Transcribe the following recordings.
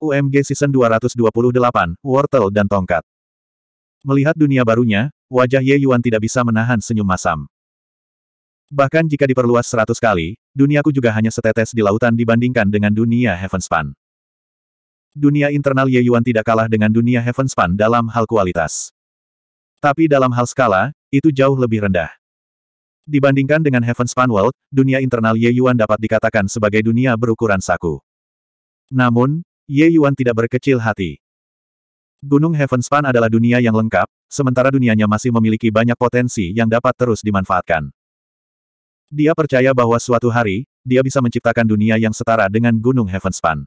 UMG Season 228, Wortel dan Tongkat. Melihat dunia barunya, wajah Ye Yuan tidak bisa menahan senyum masam. Bahkan jika diperluas seratus kali, duniaku juga hanya setetes di lautan dibandingkan dengan dunia Heavenspan. Dunia internal Ye Yuan tidak kalah dengan dunia Heavenspan dalam hal kualitas. Tapi dalam hal skala, itu jauh lebih rendah. Dibandingkan dengan Heavenspan World, dunia internal Ye Yuan dapat dikatakan sebagai dunia berukuran saku. Namun, Ye Yuan tidak berkecil hati. Gunung Heavenspan adalah dunia yang lengkap, sementara dunianya masih memiliki banyak potensi yang dapat terus dimanfaatkan. Dia percaya bahwa suatu hari, dia bisa menciptakan dunia yang setara dengan Gunung Heavenspan.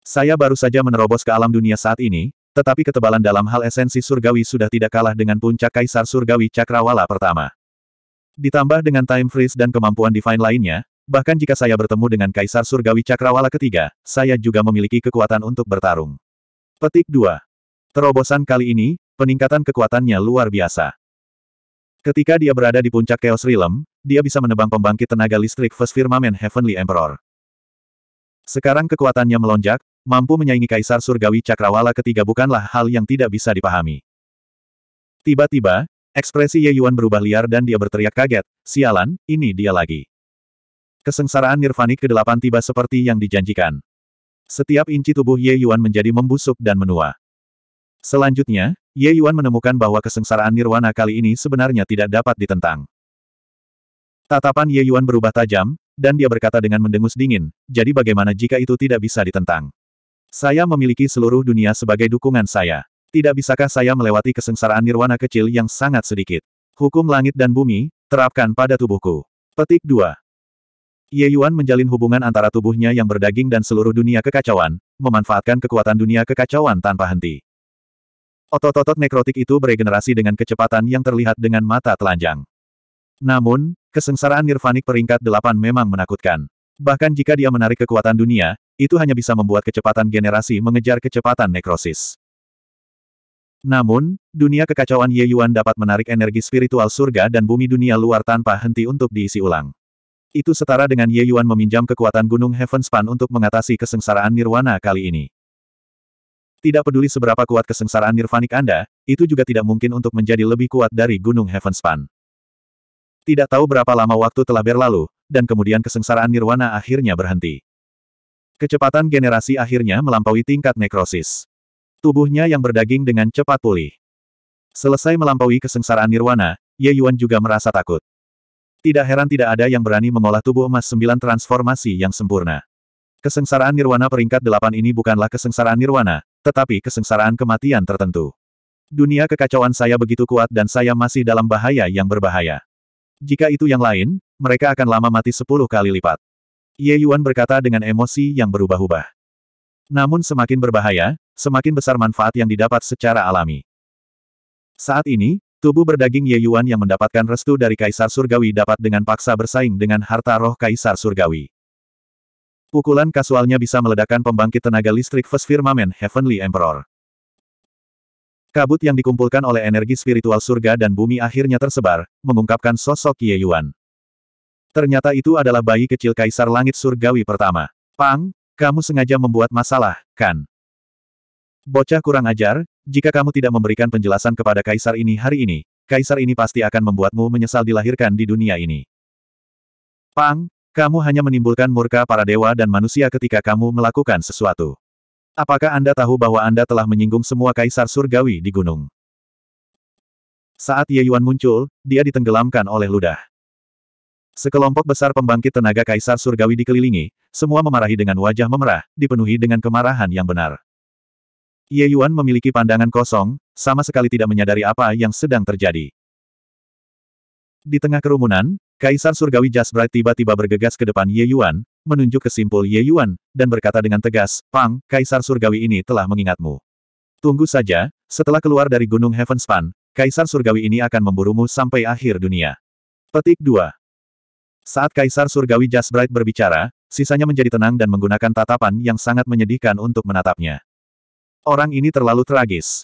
Saya baru saja menerobos ke alam dunia saat ini, tetapi ketebalan dalam hal esensi surgawi sudah tidak kalah dengan puncak Kaisar Surgawi Cakrawala pertama. Ditambah dengan time freeze dan kemampuan divine lainnya, Bahkan jika saya bertemu dengan Kaisar Surgawi Cakrawala ketiga, saya juga memiliki kekuatan untuk bertarung. Petik 2. Terobosan kali ini, peningkatan kekuatannya luar biasa. Ketika dia berada di puncak Chaos Realm, dia bisa menebang pembangkit tenaga listrik First Firmament Heavenly Emperor. Sekarang kekuatannya melonjak, mampu menyaingi Kaisar Surgawi Cakrawala ketiga bukanlah hal yang tidak bisa dipahami. Tiba-tiba, ekspresi Ye Yuan berubah liar dan dia berteriak kaget, sialan, ini dia lagi. Kesengsaraan nirvanik ke-8 tiba seperti yang dijanjikan. Setiap inci tubuh Ye Yuan menjadi membusuk dan menua. Selanjutnya, Ye Yuan menemukan bahwa kesengsaraan nirwana kali ini sebenarnya tidak dapat ditentang. Tatapan Ye Yuan berubah tajam, dan dia berkata dengan mendengus dingin, jadi bagaimana jika itu tidak bisa ditentang? Saya memiliki seluruh dunia sebagai dukungan saya. Tidak bisakah saya melewati kesengsaraan nirwana kecil yang sangat sedikit? Hukum langit dan bumi, terapkan pada tubuhku. Petik 2. Ye Yuan menjalin hubungan antara tubuhnya yang berdaging dan seluruh dunia kekacauan, memanfaatkan kekuatan dunia kekacauan tanpa henti. Otot-otot nekrotik itu beregenerasi dengan kecepatan yang terlihat dengan mata telanjang. Namun, kesengsaraan nirvanik peringkat delapan memang menakutkan. Bahkan jika dia menarik kekuatan dunia, itu hanya bisa membuat kecepatan generasi mengejar kecepatan nekrosis. Namun, dunia kekacauan Ye Yuan dapat menarik energi spiritual surga dan bumi dunia luar tanpa henti untuk diisi ulang. Itu setara dengan Ye Yuan meminjam kekuatan Gunung Heaven Span untuk mengatasi kesengsaraan nirwana kali ini. Tidak peduli seberapa kuat kesengsaraan nirvanik Anda, itu juga tidak mungkin untuk menjadi lebih kuat dari Gunung Heaven Span. Tidak tahu berapa lama waktu telah berlalu, dan kemudian kesengsaraan nirwana akhirnya berhenti. Kecepatan generasi akhirnya melampaui tingkat nekrosis. Tubuhnya yang berdaging dengan cepat pulih. Selesai melampaui kesengsaraan nirwana, Ye Yuan juga merasa takut. Tidak heran tidak ada yang berani mengolah tubuh emas sembilan transformasi yang sempurna. Kesengsaraan nirwana peringkat delapan ini bukanlah kesengsaraan nirwana, tetapi kesengsaraan kematian tertentu. Dunia kekacauan saya begitu kuat dan saya masih dalam bahaya yang berbahaya. Jika itu yang lain, mereka akan lama mati sepuluh kali lipat. Ye Yuan berkata dengan emosi yang berubah-ubah. Namun semakin berbahaya, semakin besar manfaat yang didapat secara alami. Saat ini, Tubuh berdaging Ye Yuan yang mendapatkan restu dari Kaisar Surgawi dapat dengan paksa bersaing dengan harta roh Kaisar Surgawi. Pukulan kasualnya bisa meledakkan pembangkit tenaga listrik First Firmament Heavenly Emperor. Kabut yang dikumpulkan oleh energi spiritual surga dan bumi akhirnya tersebar, mengungkapkan sosok Ye Yuan. Ternyata itu adalah bayi kecil Kaisar Langit Surgawi pertama. Pang, kamu sengaja membuat masalah, kan? Bocah kurang ajar, jika kamu tidak memberikan penjelasan kepada kaisar ini hari ini, kaisar ini pasti akan membuatmu menyesal dilahirkan di dunia ini. Pang, kamu hanya menimbulkan murka para dewa dan manusia ketika kamu melakukan sesuatu. Apakah Anda tahu bahwa Anda telah menyinggung semua kaisar surgawi di gunung? Saat Ye Yuan muncul, dia ditenggelamkan oleh ludah. Sekelompok besar pembangkit tenaga kaisar surgawi dikelilingi, semua memarahi dengan wajah memerah, dipenuhi dengan kemarahan yang benar. Ye Yuan memiliki pandangan kosong, sama sekali tidak menyadari apa yang sedang terjadi. Di tengah kerumunan, Kaisar Surgawi Jasbright tiba-tiba bergegas ke depan Ye Yuan, menunjuk ke simpul Ye Yuan, dan berkata dengan tegas, Pang, Kaisar Surgawi ini telah mengingatmu. Tunggu saja, setelah keluar dari Gunung Heavenspan, Kaisar Surgawi ini akan memburumu sampai akhir dunia. Petik 2. Saat Kaisar Surgawi Jasbright berbicara, sisanya menjadi tenang dan menggunakan tatapan yang sangat menyedihkan untuk menatapnya. Orang ini terlalu tragis.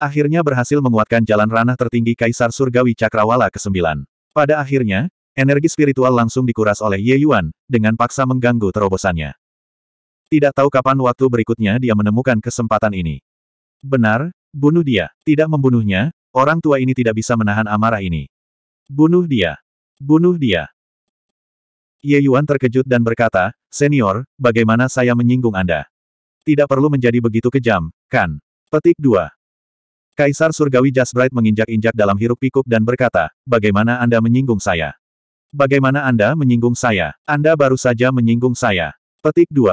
Akhirnya berhasil menguatkan jalan ranah tertinggi Kaisar Surgawi Cakrawala ke-9. Pada akhirnya, energi spiritual langsung dikuras oleh Ye Yuan, dengan paksa mengganggu terobosannya. Tidak tahu kapan waktu berikutnya dia menemukan kesempatan ini. Benar, bunuh dia. Tidak membunuhnya, orang tua ini tidak bisa menahan amarah ini. Bunuh dia. Bunuh dia. Ye Yuan terkejut dan berkata, Senior, bagaimana saya menyinggung Anda? Tidak perlu menjadi begitu kejam, kan? Petik 2. Kaisar Surgawi Jasbright menginjak-injak dalam hiruk-pikuk dan berkata, bagaimana Anda menyinggung saya? Bagaimana Anda menyinggung saya? Anda baru saja menyinggung saya. Petik 2.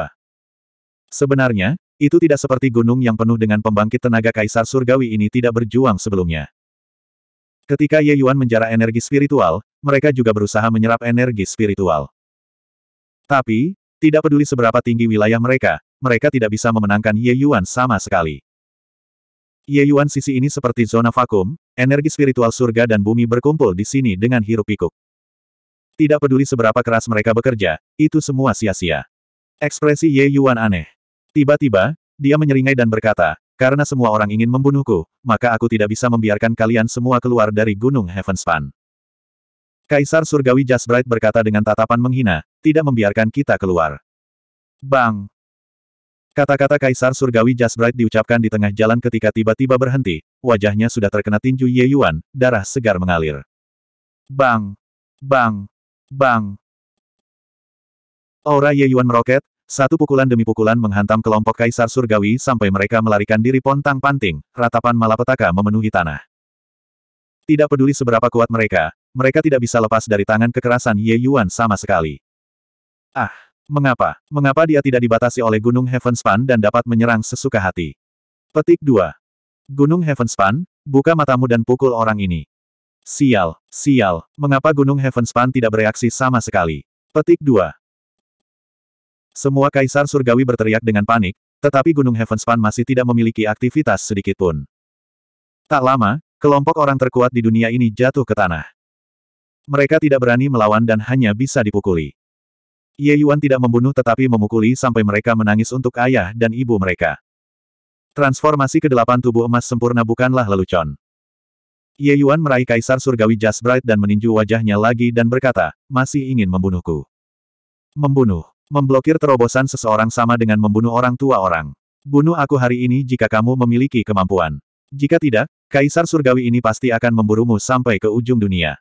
Sebenarnya, itu tidak seperti gunung yang penuh dengan pembangkit tenaga Kaisar Surgawi ini tidak berjuang sebelumnya. Ketika Ye Yuan menjara energi spiritual, mereka juga berusaha menyerap energi spiritual. Tapi, tidak peduli seberapa tinggi wilayah mereka, mereka tidak bisa memenangkan Ye Yuan sama sekali. Ye Yuan sisi ini seperti zona vakum, energi spiritual surga dan bumi berkumpul di sini dengan hirup pikuk Tidak peduli seberapa keras mereka bekerja, itu semua sia-sia. Ekspresi Ye Yuan aneh. Tiba-tiba, dia menyeringai dan berkata, karena semua orang ingin membunuhku, maka aku tidak bisa membiarkan kalian semua keluar dari Gunung Heavenspan. Kaisar Surgawi Jasbright berkata dengan tatapan menghina, tidak membiarkan kita keluar. Bang! Kata-kata Kaisar Surgawi Jasbright diucapkan di tengah jalan ketika tiba-tiba berhenti, wajahnya sudah terkena tinju Ye Yuan, darah segar mengalir. Bang! Bang! Bang! Aura Ye Yuan meroket, satu pukulan demi pukulan menghantam kelompok Kaisar Surgawi sampai mereka melarikan diri pontang-panting, ratapan malapetaka memenuhi tanah. Tidak peduli seberapa kuat mereka, mereka tidak bisa lepas dari tangan kekerasan Ye Yuan sama sekali. Ah! Mengapa? Mengapa dia tidak dibatasi oleh Gunung Heavenspan dan dapat menyerang sesuka hati? Petik 2. Gunung Heavenspan, buka matamu dan pukul orang ini. Sial, sial, mengapa Gunung Heavenspan tidak bereaksi sama sekali? Petik 2. Semua kaisar surgawi berteriak dengan panik, tetapi Gunung Heavenspan masih tidak memiliki aktivitas sedikitpun. Tak lama, kelompok orang terkuat di dunia ini jatuh ke tanah. Mereka tidak berani melawan dan hanya bisa dipukuli. Ye Yuan tidak membunuh tetapi memukuli sampai mereka menangis untuk ayah dan ibu mereka. Transformasi ke kedelapan tubuh emas sempurna bukanlah lelucon. Ye Yuan meraih kaisar surgawi Jas Bright dan meninju wajahnya lagi dan berkata, masih ingin membunuhku. Membunuh. Memblokir terobosan seseorang sama dengan membunuh orang tua orang. Bunuh aku hari ini jika kamu memiliki kemampuan. Jika tidak, kaisar surgawi ini pasti akan memburumu sampai ke ujung dunia.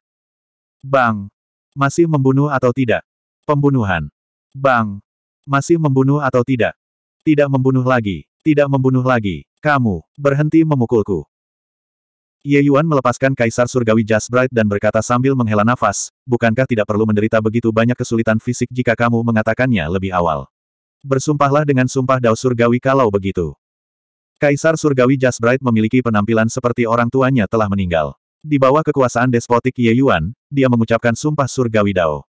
Bang! Masih membunuh atau tidak, Pembunuhan. Bang. Masih membunuh atau tidak? Tidak membunuh lagi. Tidak membunuh lagi. Kamu, berhenti memukulku. Ye Yuan melepaskan Kaisar Surgawi Just Bright dan berkata sambil menghela nafas, bukankah tidak perlu menderita begitu banyak kesulitan fisik jika kamu mengatakannya lebih awal. Bersumpahlah dengan sumpah Dao Surgawi kalau begitu. Kaisar Surgawi Just Bright memiliki penampilan seperti orang tuanya telah meninggal. Di bawah kekuasaan despotik Ye Yuan, dia mengucapkan sumpah Surgawi Dao.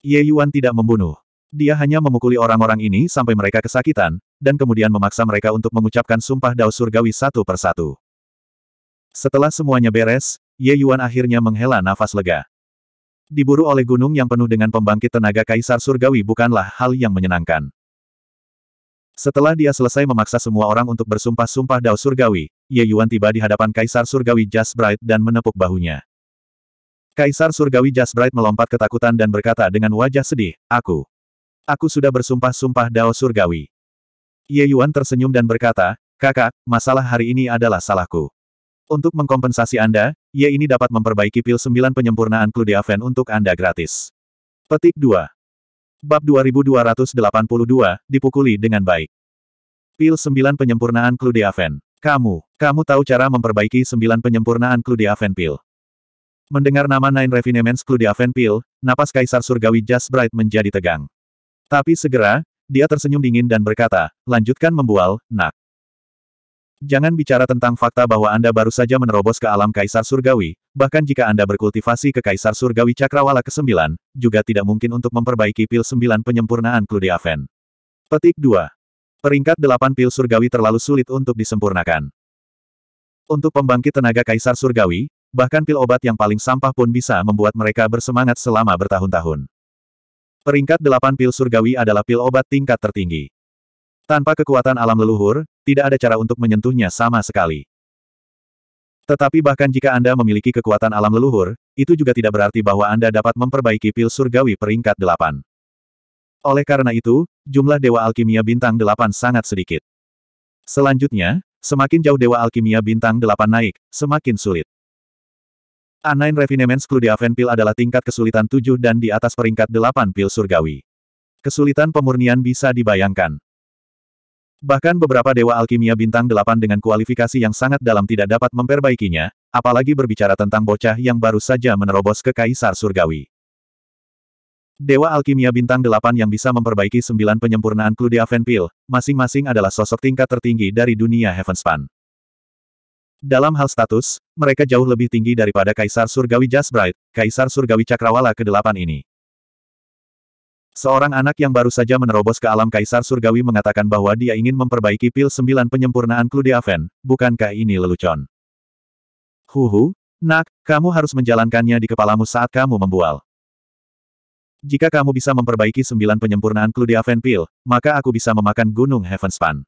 Ye Yuan tidak membunuh. Dia hanya memukuli orang-orang ini sampai mereka kesakitan, dan kemudian memaksa mereka untuk mengucapkan sumpah dao surgawi satu persatu. Setelah semuanya beres, Ye Yuan akhirnya menghela nafas lega. Diburu oleh gunung yang penuh dengan pembangkit tenaga kaisar surgawi bukanlah hal yang menyenangkan. Setelah dia selesai memaksa semua orang untuk bersumpah-sumpah dao surgawi, Ye Yuan tiba di hadapan kaisar surgawi Just Bright dan menepuk bahunya. Kaisar Surgawi Jasbright melompat ketakutan dan berkata dengan wajah sedih, Aku. Aku sudah bersumpah-sumpah Dao Surgawi. Ye Yuan tersenyum dan berkata, Kakak, masalah hari ini adalah salahku. Untuk mengkompensasi Anda, Ye ini dapat memperbaiki pil 9 penyempurnaan Kludiaven untuk Anda gratis. Petik 2. Bab 2282, dipukuli dengan baik. Pil 9 penyempurnaan Kludiaven. Kamu, kamu tahu cara memperbaiki 9 penyempurnaan Kludiaven pil. Mendengar nama Nine Refinements Clue di Avenpil, napas Kaisar Surgawi Just Bright menjadi tegang. Tapi segera, dia tersenyum dingin dan berkata, lanjutkan membual, nak. Jangan bicara tentang fakta bahwa Anda baru saja menerobos ke alam Kaisar Surgawi, bahkan jika Anda berkultivasi ke Kaisar Surgawi Cakrawala ke-9, juga tidak mungkin untuk memperbaiki pil 9 penyempurnaan Clue di Aven. Petik 2. Peringkat 8 pil surgawi terlalu sulit untuk disempurnakan. Untuk pembangkit tenaga Kaisar Surgawi, Bahkan pil obat yang paling sampah pun bisa membuat mereka bersemangat selama bertahun-tahun. Peringkat delapan pil surgawi adalah pil obat tingkat tertinggi. Tanpa kekuatan alam leluhur, tidak ada cara untuk menyentuhnya sama sekali. Tetapi bahkan jika Anda memiliki kekuatan alam leluhur, itu juga tidak berarti bahwa Anda dapat memperbaiki pil surgawi peringkat delapan. Oleh karena itu, jumlah Dewa Alkimia Bintang delapan sangat sedikit. Selanjutnya, semakin jauh Dewa Alkimia Bintang delapan naik, semakin sulit. A9 Refinements Cludiaven Pil adalah tingkat kesulitan 7 dan di atas peringkat 8 pil surgawi. Kesulitan pemurnian bisa dibayangkan. Bahkan beberapa dewa alkimia bintang delapan dengan kualifikasi yang sangat dalam tidak dapat memperbaikinya, apalagi berbicara tentang bocah yang baru saja menerobos ke Kaisar Surgawi. Dewa alkimia bintang delapan yang bisa memperbaiki sembilan penyempurnaan Cludia Venpil, masing-masing adalah sosok tingkat tertinggi dari dunia Heavenspan. Dalam hal status, mereka jauh lebih tinggi daripada Kaisar Surgawi Jasbright, Kaisar Surgawi Cakrawala ke-8 ini. Seorang anak yang baru saja menerobos ke alam Kaisar Surgawi mengatakan bahwa dia ingin memperbaiki pil 9 penyempurnaan Kludiaven, bukankah ini lelucon? Huhu, nak, kamu harus menjalankannya di kepalamu saat kamu membual. Jika kamu bisa memperbaiki sembilan penyempurnaan Kludiaven Pil, maka aku bisa memakan gunung Heavenspan.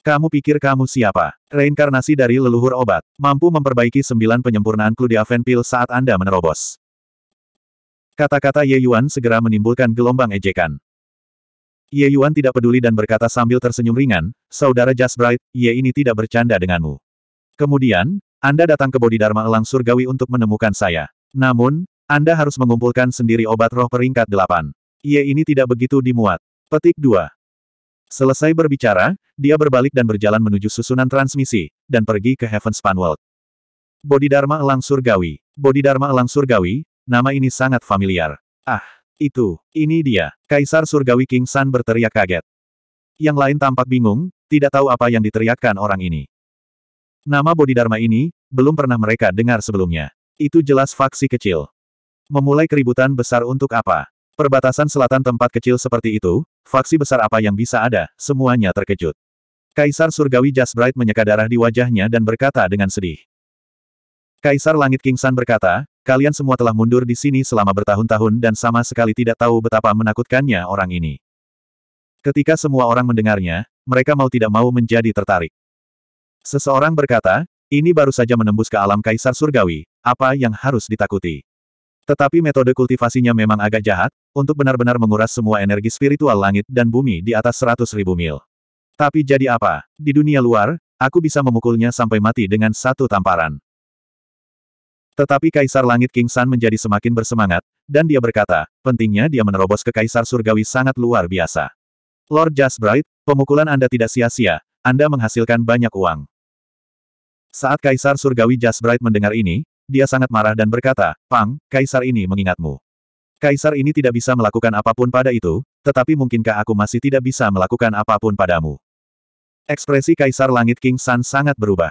Kamu pikir kamu siapa? Reinkarnasi dari leluhur obat, mampu memperbaiki sembilan penyempurnaan Cludiaven Pil saat Anda menerobos. Kata-kata Ye Yuan segera menimbulkan gelombang ejekan. Ye Yuan tidak peduli dan berkata sambil tersenyum ringan, Saudara Just Bright, Ye ini tidak bercanda denganmu. Kemudian, Anda datang ke Bodhidharma Elang Surgawi untuk menemukan saya. Namun, Anda harus mengumpulkan sendiri obat roh peringkat delapan. Ye ini tidak begitu dimuat. Petik 2. Selesai berbicara, dia berbalik dan berjalan menuju susunan transmisi, dan pergi ke Heaven Span World. Bodhidharma Elang Surgawi. Bodhidharma Elang Surgawi, nama ini sangat familiar. Ah, itu, ini dia. Kaisar Surgawi King San berteriak kaget. Yang lain tampak bingung, tidak tahu apa yang diteriakkan orang ini. Nama Bodhidharma ini, belum pernah mereka dengar sebelumnya. Itu jelas faksi kecil. Memulai keributan besar untuk apa? Perbatasan selatan tempat kecil seperti itu, faksi besar apa yang bisa ada, semuanya terkejut. Kaisar Surgawi Jasbright menyeka darah di wajahnya dan berkata dengan sedih. Kaisar Langit Kingsan berkata, kalian semua telah mundur di sini selama bertahun-tahun dan sama sekali tidak tahu betapa menakutkannya orang ini. Ketika semua orang mendengarnya, mereka mau tidak mau menjadi tertarik. Seseorang berkata, ini baru saja menembus ke alam Kaisar Surgawi, apa yang harus ditakuti? Tetapi metode kultivasinya memang agak jahat, untuk benar-benar menguras semua energi spiritual langit dan bumi di atas seratus ribu mil. Tapi jadi apa? Di dunia luar, aku bisa memukulnya sampai mati dengan satu tamparan. Tetapi Kaisar Langit King San menjadi semakin bersemangat, dan dia berkata, pentingnya dia menerobos ke Kaisar Surgawi sangat luar biasa. Lord Jasbright, pemukulan Anda tidak sia-sia, Anda menghasilkan banyak uang. Saat Kaisar Surgawi Jasbright mendengar ini, dia sangat marah dan berkata, Pang, kaisar ini mengingatmu. Kaisar ini tidak bisa melakukan apapun pada itu, tetapi mungkinkah aku masih tidak bisa melakukan apapun padamu? Ekspresi Kaisar Langit King San sangat berubah.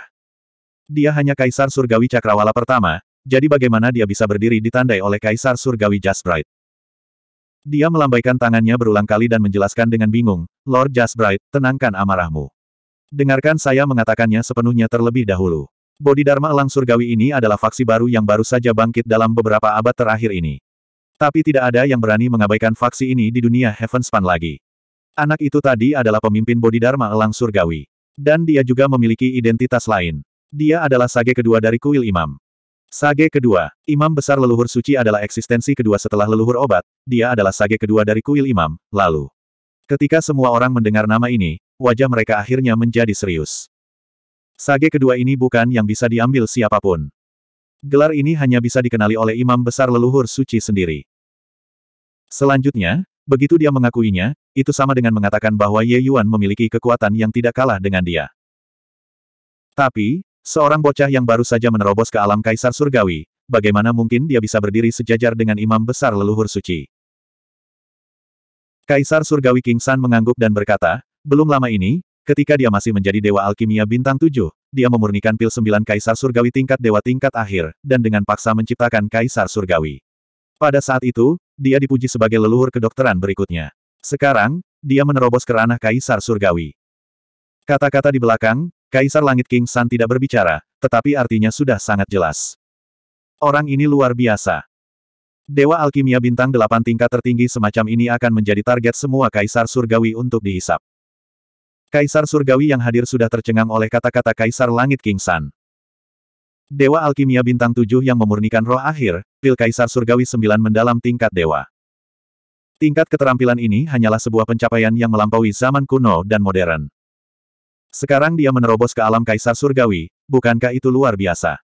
Dia hanya Kaisar Surgawi Cakrawala pertama, jadi bagaimana dia bisa berdiri ditandai oleh Kaisar Surgawi Jasbright? Dia melambaikan tangannya berulang kali dan menjelaskan dengan bingung, Lord Jasbright, tenangkan amarahmu. Dengarkan saya mengatakannya sepenuhnya terlebih dahulu. Bodhidharma elang surgawi ini adalah faksi baru yang baru saja bangkit dalam beberapa abad terakhir ini. Tapi tidak ada yang berani mengabaikan faksi ini di dunia Heavenspan lagi. Anak itu tadi adalah pemimpin Bodhidharma elang surgawi. Dan dia juga memiliki identitas lain. Dia adalah sage kedua dari kuil imam. Sage kedua, imam besar leluhur suci adalah eksistensi kedua setelah leluhur obat, dia adalah sage kedua dari kuil imam, lalu. Ketika semua orang mendengar nama ini, wajah mereka akhirnya menjadi serius. Sage kedua ini bukan yang bisa diambil siapapun. Gelar ini hanya bisa dikenali oleh imam besar leluhur suci sendiri. Selanjutnya, begitu dia mengakuinya, itu sama dengan mengatakan bahwa Ye Yuan memiliki kekuatan yang tidak kalah dengan dia. Tapi, seorang bocah yang baru saja menerobos ke alam kaisar surgawi, bagaimana mungkin dia bisa berdiri sejajar dengan imam besar leluhur suci? Kaisar surgawi King San mengangguk dan berkata, belum lama ini, Ketika dia masih menjadi Dewa Alkimia Bintang 7, dia memurnikan pil sembilan Kaisar Surgawi tingkat Dewa tingkat akhir, dan dengan paksa menciptakan Kaisar Surgawi. Pada saat itu, dia dipuji sebagai leluhur kedokteran berikutnya. Sekarang, dia menerobos ke ranah Kaisar Surgawi. Kata-kata di belakang, Kaisar Langit King San tidak berbicara, tetapi artinya sudah sangat jelas. Orang ini luar biasa. Dewa Alkimia Bintang 8 tingkat tertinggi semacam ini akan menjadi target semua Kaisar Surgawi untuk dihisap. Kaisar Surgawi yang hadir sudah tercengang oleh kata-kata Kaisar Langit King San. Dewa Alkimia Bintang 7 yang memurnikan roh akhir, pil Kaisar Surgawi 9 mendalam tingkat dewa. Tingkat keterampilan ini hanyalah sebuah pencapaian yang melampaui zaman kuno dan modern. Sekarang dia menerobos ke alam Kaisar Surgawi, bukankah itu luar biasa?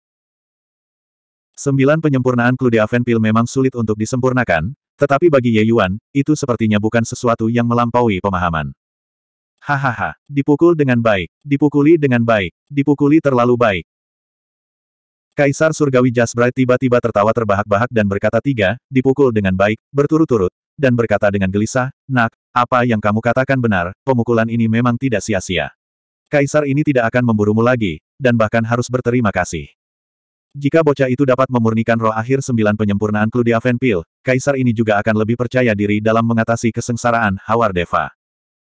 Sembilan penyempurnaan Clue de Pil memang sulit untuk disempurnakan, tetapi bagi Ye Yuan, itu sepertinya bukan sesuatu yang melampaui pemahaman. Hahaha, dipukul dengan baik, dipukuli dengan baik, dipukuli terlalu baik. Kaisar Surgawi Jasbrai tiba-tiba tertawa terbahak-bahak dan berkata tiga, dipukul dengan baik, berturut-turut, dan berkata dengan gelisah, Nak, apa yang kamu katakan benar, pemukulan ini memang tidak sia-sia. Kaisar ini tidak akan memburumu lagi, dan bahkan harus berterima kasih. Jika bocah itu dapat memurnikan roh akhir sembilan penyempurnaan Cludia Venpil, Kaisar ini juga akan lebih percaya diri dalam mengatasi kesengsaraan Hawardeva. Deva.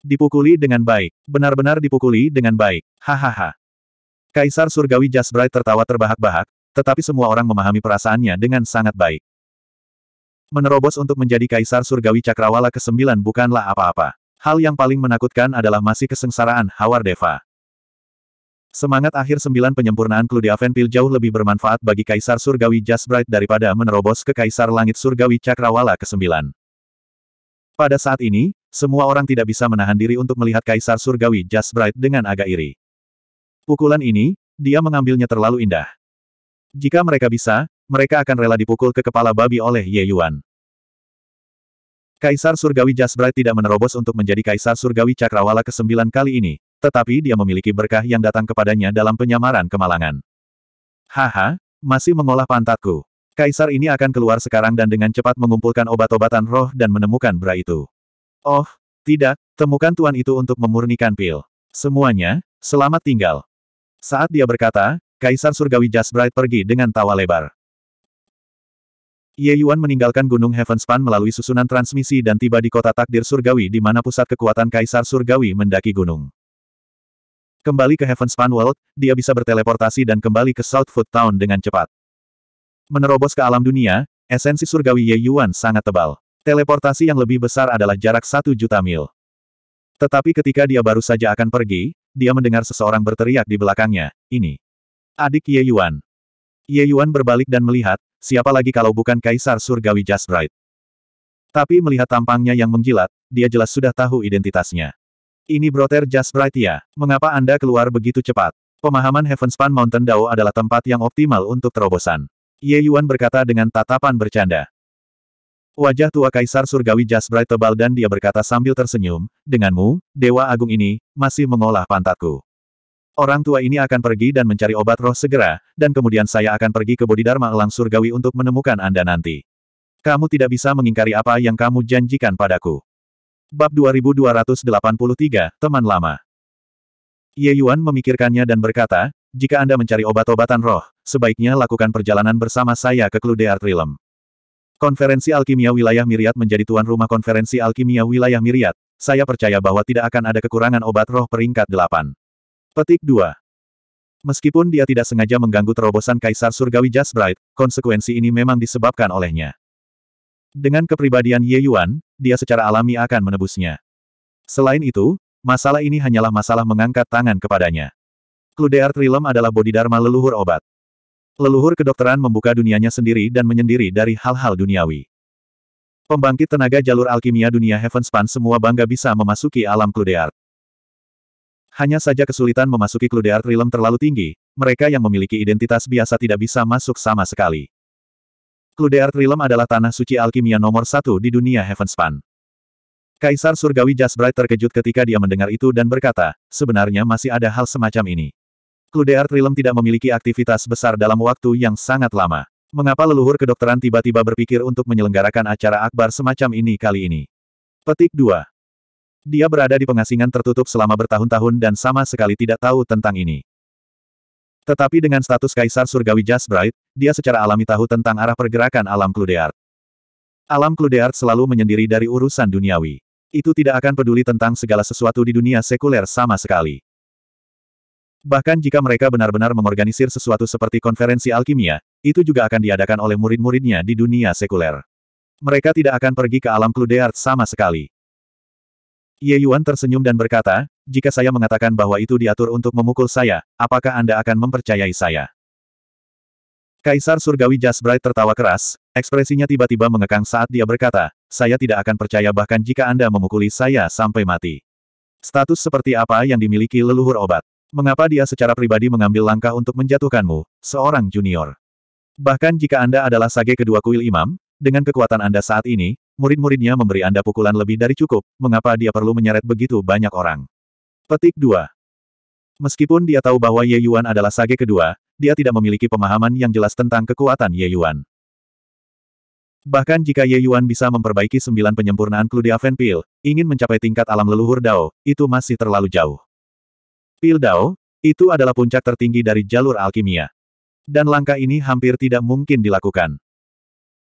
Dipukuli dengan baik. Benar-benar dipukuli dengan baik. Hahaha. Kaisar Surgawi Jasbright tertawa terbahak-bahak, tetapi semua orang memahami perasaannya dengan sangat baik. Menerobos untuk menjadi Kaisar Surgawi Cakrawala ke-9 bukanlah apa-apa. Hal yang paling menakutkan adalah masih kesengsaraan Hawar Deva. Semangat akhir sembilan penyempurnaan Kludiaven Pil jauh lebih bermanfaat bagi Kaisar Surgawi Jasbright daripada menerobos ke Kaisar Langit Surgawi Cakrawala ke-9. Pada saat ini, semua orang tidak bisa menahan diri untuk melihat Kaisar Surgawi Just Bright dengan agak iri. Pukulan ini, dia mengambilnya terlalu indah. Jika mereka bisa, mereka akan rela dipukul ke kepala babi oleh Ye Yuan. Kaisar Surgawi Just Bright tidak menerobos untuk menjadi Kaisar Surgawi Cakrawala ke-9 kali ini, tetapi dia memiliki berkah yang datang kepadanya dalam penyamaran kemalangan. Haha, masih mengolah pantatku. Kaisar ini akan keluar sekarang dan dengan cepat mengumpulkan obat-obatan roh dan menemukan bra itu. Oh, tidak, temukan tuan itu untuk memurnikan pil. Semuanya, selamat tinggal. Saat dia berkata, Kaisar Surgawi Jasbright pergi dengan tawa lebar. Ye Yuan meninggalkan Gunung Heavenspan melalui susunan transmisi dan tiba di kota takdir surgawi di mana pusat kekuatan Kaisar Surgawi mendaki gunung. Kembali ke Heavenspan World, dia bisa berteleportasi dan kembali ke Southfoot Town dengan cepat. Menerobos ke alam dunia, esensi surgawi Ye Yuan sangat tebal. Teleportasi yang lebih besar adalah jarak satu juta mil. Tetapi ketika dia baru saja akan pergi, dia mendengar seseorang berteriak di belakangnya, ini. Adik Ye Yuan. Ye Yuan berbalik dan melihat, siapa lagi kalau bukan Kaisar Surgawi Just Right. Tapi melihat tampangnya yang menjilat, dia jelas sudah tahu identitasnya. Ini Brother Just Right ya, mengapa Anda keluar begitu cepat? Pemahaman Heavenspan Mountain Dao adalah tempat yang optimal untuk terobosan. Ye Yuan berkata dengan tatapan bercanda. Wajah tua Kaisar Surgawi Jasbrai tebal dan dia berkata sambil tersenyum, Denganmu, Dewa Agung ini, masih mengolah pantatku. Orang tua ini akan pergi dan mencari obat roh segera, dan kemudian saya akan pergi ke Bodhidharma Elang Surgawi untuk menemukan Anda nanti. Kamu tidak bisa mengingkari apa yang kamu janjikan padaku. Bab 2283, Teman Lama Ye Yuan memikirkannya dan berkata, jika Anda mencari obat-obatan roh, sebaiknya lakukan perjalanan bersama saya ke Cludear Trilem. Konferensi Alkimia Wilayah Miriat menjadi tuan rumah Konferensi Alkimia Wilayah Miriat. Saya percaya bahwa tidak akan ada kekurangan obat roh peringkat 8. Petik 2. Meskipun dia tidak sengaja mengganggu terobosan Kaisar Surgawi Jasbright, konsekuensi ini memang disebabkan olehnya. Dengan kepribadian Ye Yuan, dia secara alami akan menebusnya. Selain itu, masalah ini hanyalah masalah mengangkat tangan kepadanya. Cludear Trilem adalah bodhidharma leluhur obat. Leluhur kedokteran membuka dunianya sendiri dan menyendiri dari hal-hal duniawi. Pembangkit tenaga jalur alkimia dunia Heavenspan semua bangga bisa memasuki alam Cludear. Hanya saja kesulitan memasuki Cludear Trilem terlalu tinggi, mereka yang memiliki identitas biasa tidak bisa masuk sama sekali. Cludear Trilem adalah tanah suci alkimia nomor satu di dunia Heavenspan. Kaisar Surgawi Jasbright terkejut ketika dia mendengar itu dan berkata, sebenarnya masih ada hal semacam ini. Kludear Trilem tidak memiliki aktivitas besar dalam waktu yang sangat lama. Mengapa leluhur kedokteran tiba-tiba berpikir untuk menyelenggarakan acara akbar semacam ini kali ini? Petik 2. Dia berada di pengasingan tertutup selama bertahun-tahun dan sama sekali tidak tahu tentang ini. Tetapi dengan status Kaisar Surgawi Jasbright, dia secara alami tahu tentang arah pergerakan alam Kludeart. Alam Kludeart selalu menyendiri dari urusan duniawi. Itu tidak akan peduli tentang segala sesuatu di dunia sekuler sama sekali. Bahkan jika mereka benar-benar mengorganisir sesuatu seperti konferensi alkimia, itu juga akan diadakan oleh murid-muridnya di dunia sekuler. Mereka tidak akan pergi ke alam kludeart sama sekali. Ye Yuan tersenyum dan berkata, jika saya mengatakan bahwa itu diatur untuk memukul saya, apakah Anda akan mempercayai saya? Kaisar Surgawi Jasbright tertawa keras, ekspresinya tiba-tiba mengekang saat dia berkata, saya tidak akan percaya bahkan jika Anda memukuli saya sampai mati. Status seperti apa yang dimiliki leluhur obat? Mengapa dia secara pribadi mengambil langkah untuk menjatuhkanmu, seorang junior? Bahkan jika Anda adalah sage kedua kuil imam, dengan kekuatan Anda saat ini, murid-muridnya memberi Anda pukulan lebih dari cukup, mengapa dia perlu menyeret begitu banyak orang? Petik 2. Meskipun dia tahu bahwa Ye Yuan adalah sage kedua, dia tidak memiliki pemahaman yang jelas tentang kekuatan Ye Yuan. Bahkan jika Ye Yuan bisa memperbaiki sembilan penyempurnaan Cludia Venpil, ingin mencapai tingkat alam leluhur Dao, itu masih terlalu jauh. Pildao, itu adalah puncak tertinggi dari jalur alkimia. Dan langkah ini hampir tidak mungkin dilakukan.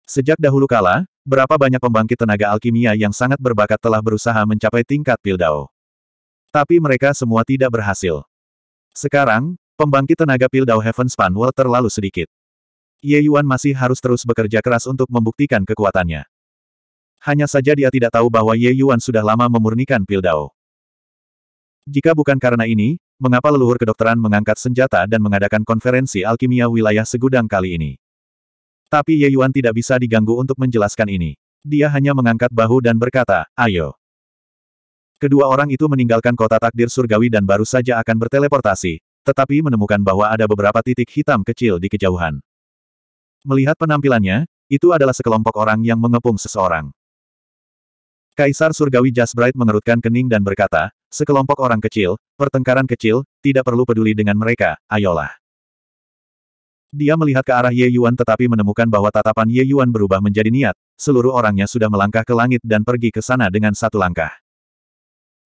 Sejak dahulu kala, berapa banyak pembangkit tenaga alkimia yang sangat berbakat telah berusaha mencapai tingkat Pildao. Tapi mereka semua tidak berhasil. Sekarang, pembangkit tenaga Pildao Heaven Spanwell terlalu sedikit. Ye Yuan masih harus terus bekerja keras untuk membuktikan kekuatannya. Hanya saja dia tidak tahu bahwa Ye Yuan sudah lama memurnikan Pildao. Jika bukan karena ini, mengapa leluhur kedokteran mengangkat senjata dan mengadakan konferensi alkimia wilayah segudang kali ini? Tapi Ye Yuan tidak bisa diganggu untuk menjelaskan ini. Dia hanya mengangkat bahu dan berkata, ayo. Kedua orang itu meninggalkan kota takdir surgawi dan baru saja akan berteleportasi, tetapi menemukan bahwa ada beberapa titik hitam kecil di kejauhan. Melihat penampilannya, itu adalah sekelompok orang yang mengepung seseorang. Kaisar Surgawi Jasbright mengerutkan kening dan berkata, Sekelompok orang kecil, pertengkaran kecil, tidak perlu peduli dengan mereka, ayolah. Dia melihat ke arah Ye Yuan tetapi menemukan bahwa tatapan Ye Yuan berubah menjadi niat, seluruh orangnya sudah melangkah ke langit dan pergi ke sana dengan satu langkah.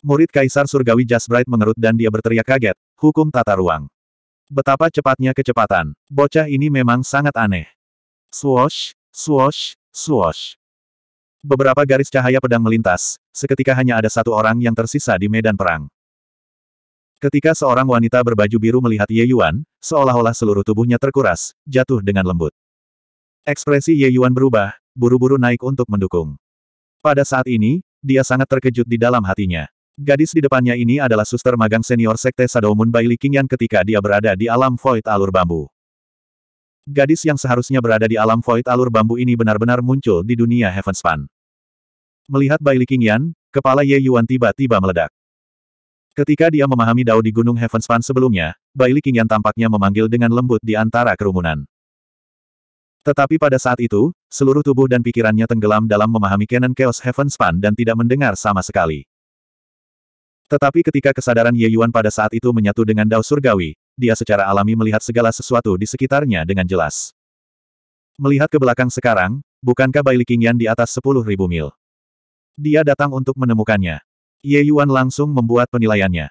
Murid Kaisar Surgawi Jasbright mengerut dan dia berteriak kaget, hukum tata ruang. Betapa cepatnya kecepatan, bocah ini memang sangat aneh. Swosh, swosh, swosh. Beberapa garis cahaya pedang melintas, seketika hanya ada satu orang yang tersisa di medan perang. Ketika seorang wanita berbaju biru melihat Ye Yuan, seolah-olah seluruh tubuhnya terkuras, jatuh dengan lembut. Ekspresi Ye Yuan berubah, buru-buru naik untuk mendukung. Pada saat ini, dia sangat terkejut di dalam hatinya. Gadis di depannya ini adalah suster magang senior Sekte Sadomun Moon Bai ketika dia berada di alam void alur bambu. Gadis yang seharusnya berada di alam void alur bambu ini benar-benar muncul di dunia Heavenspan. Melihat Bai Liqingyan, kepala Ye Yuan tiba-tiba meledak. Ketika dia memahami Dao di Gunung Heavenspan sebelumnya, Bai Liqingyan tampaknya memanggil dengan lembut di antara kerumunan. Tetapi pada saat itu, seluruh tubuh dan pikirannya tenggelam dalam memahami Canon Chaos Heavenspan dan tidak mendengar sama sekali. Tetapi ketika kesadaran Ye Yuan pada saat itu menyatu dengan Dao Surgawi, dia secara alami melihat segala sesuatu di sekitarnya dengan jelas. Melihat ke belakang sekarang, bukankah Bai Likingyan di atas ribu mil? Dia datang untuk menemukannya. Ye Yuan langsung membuat penilaiannya.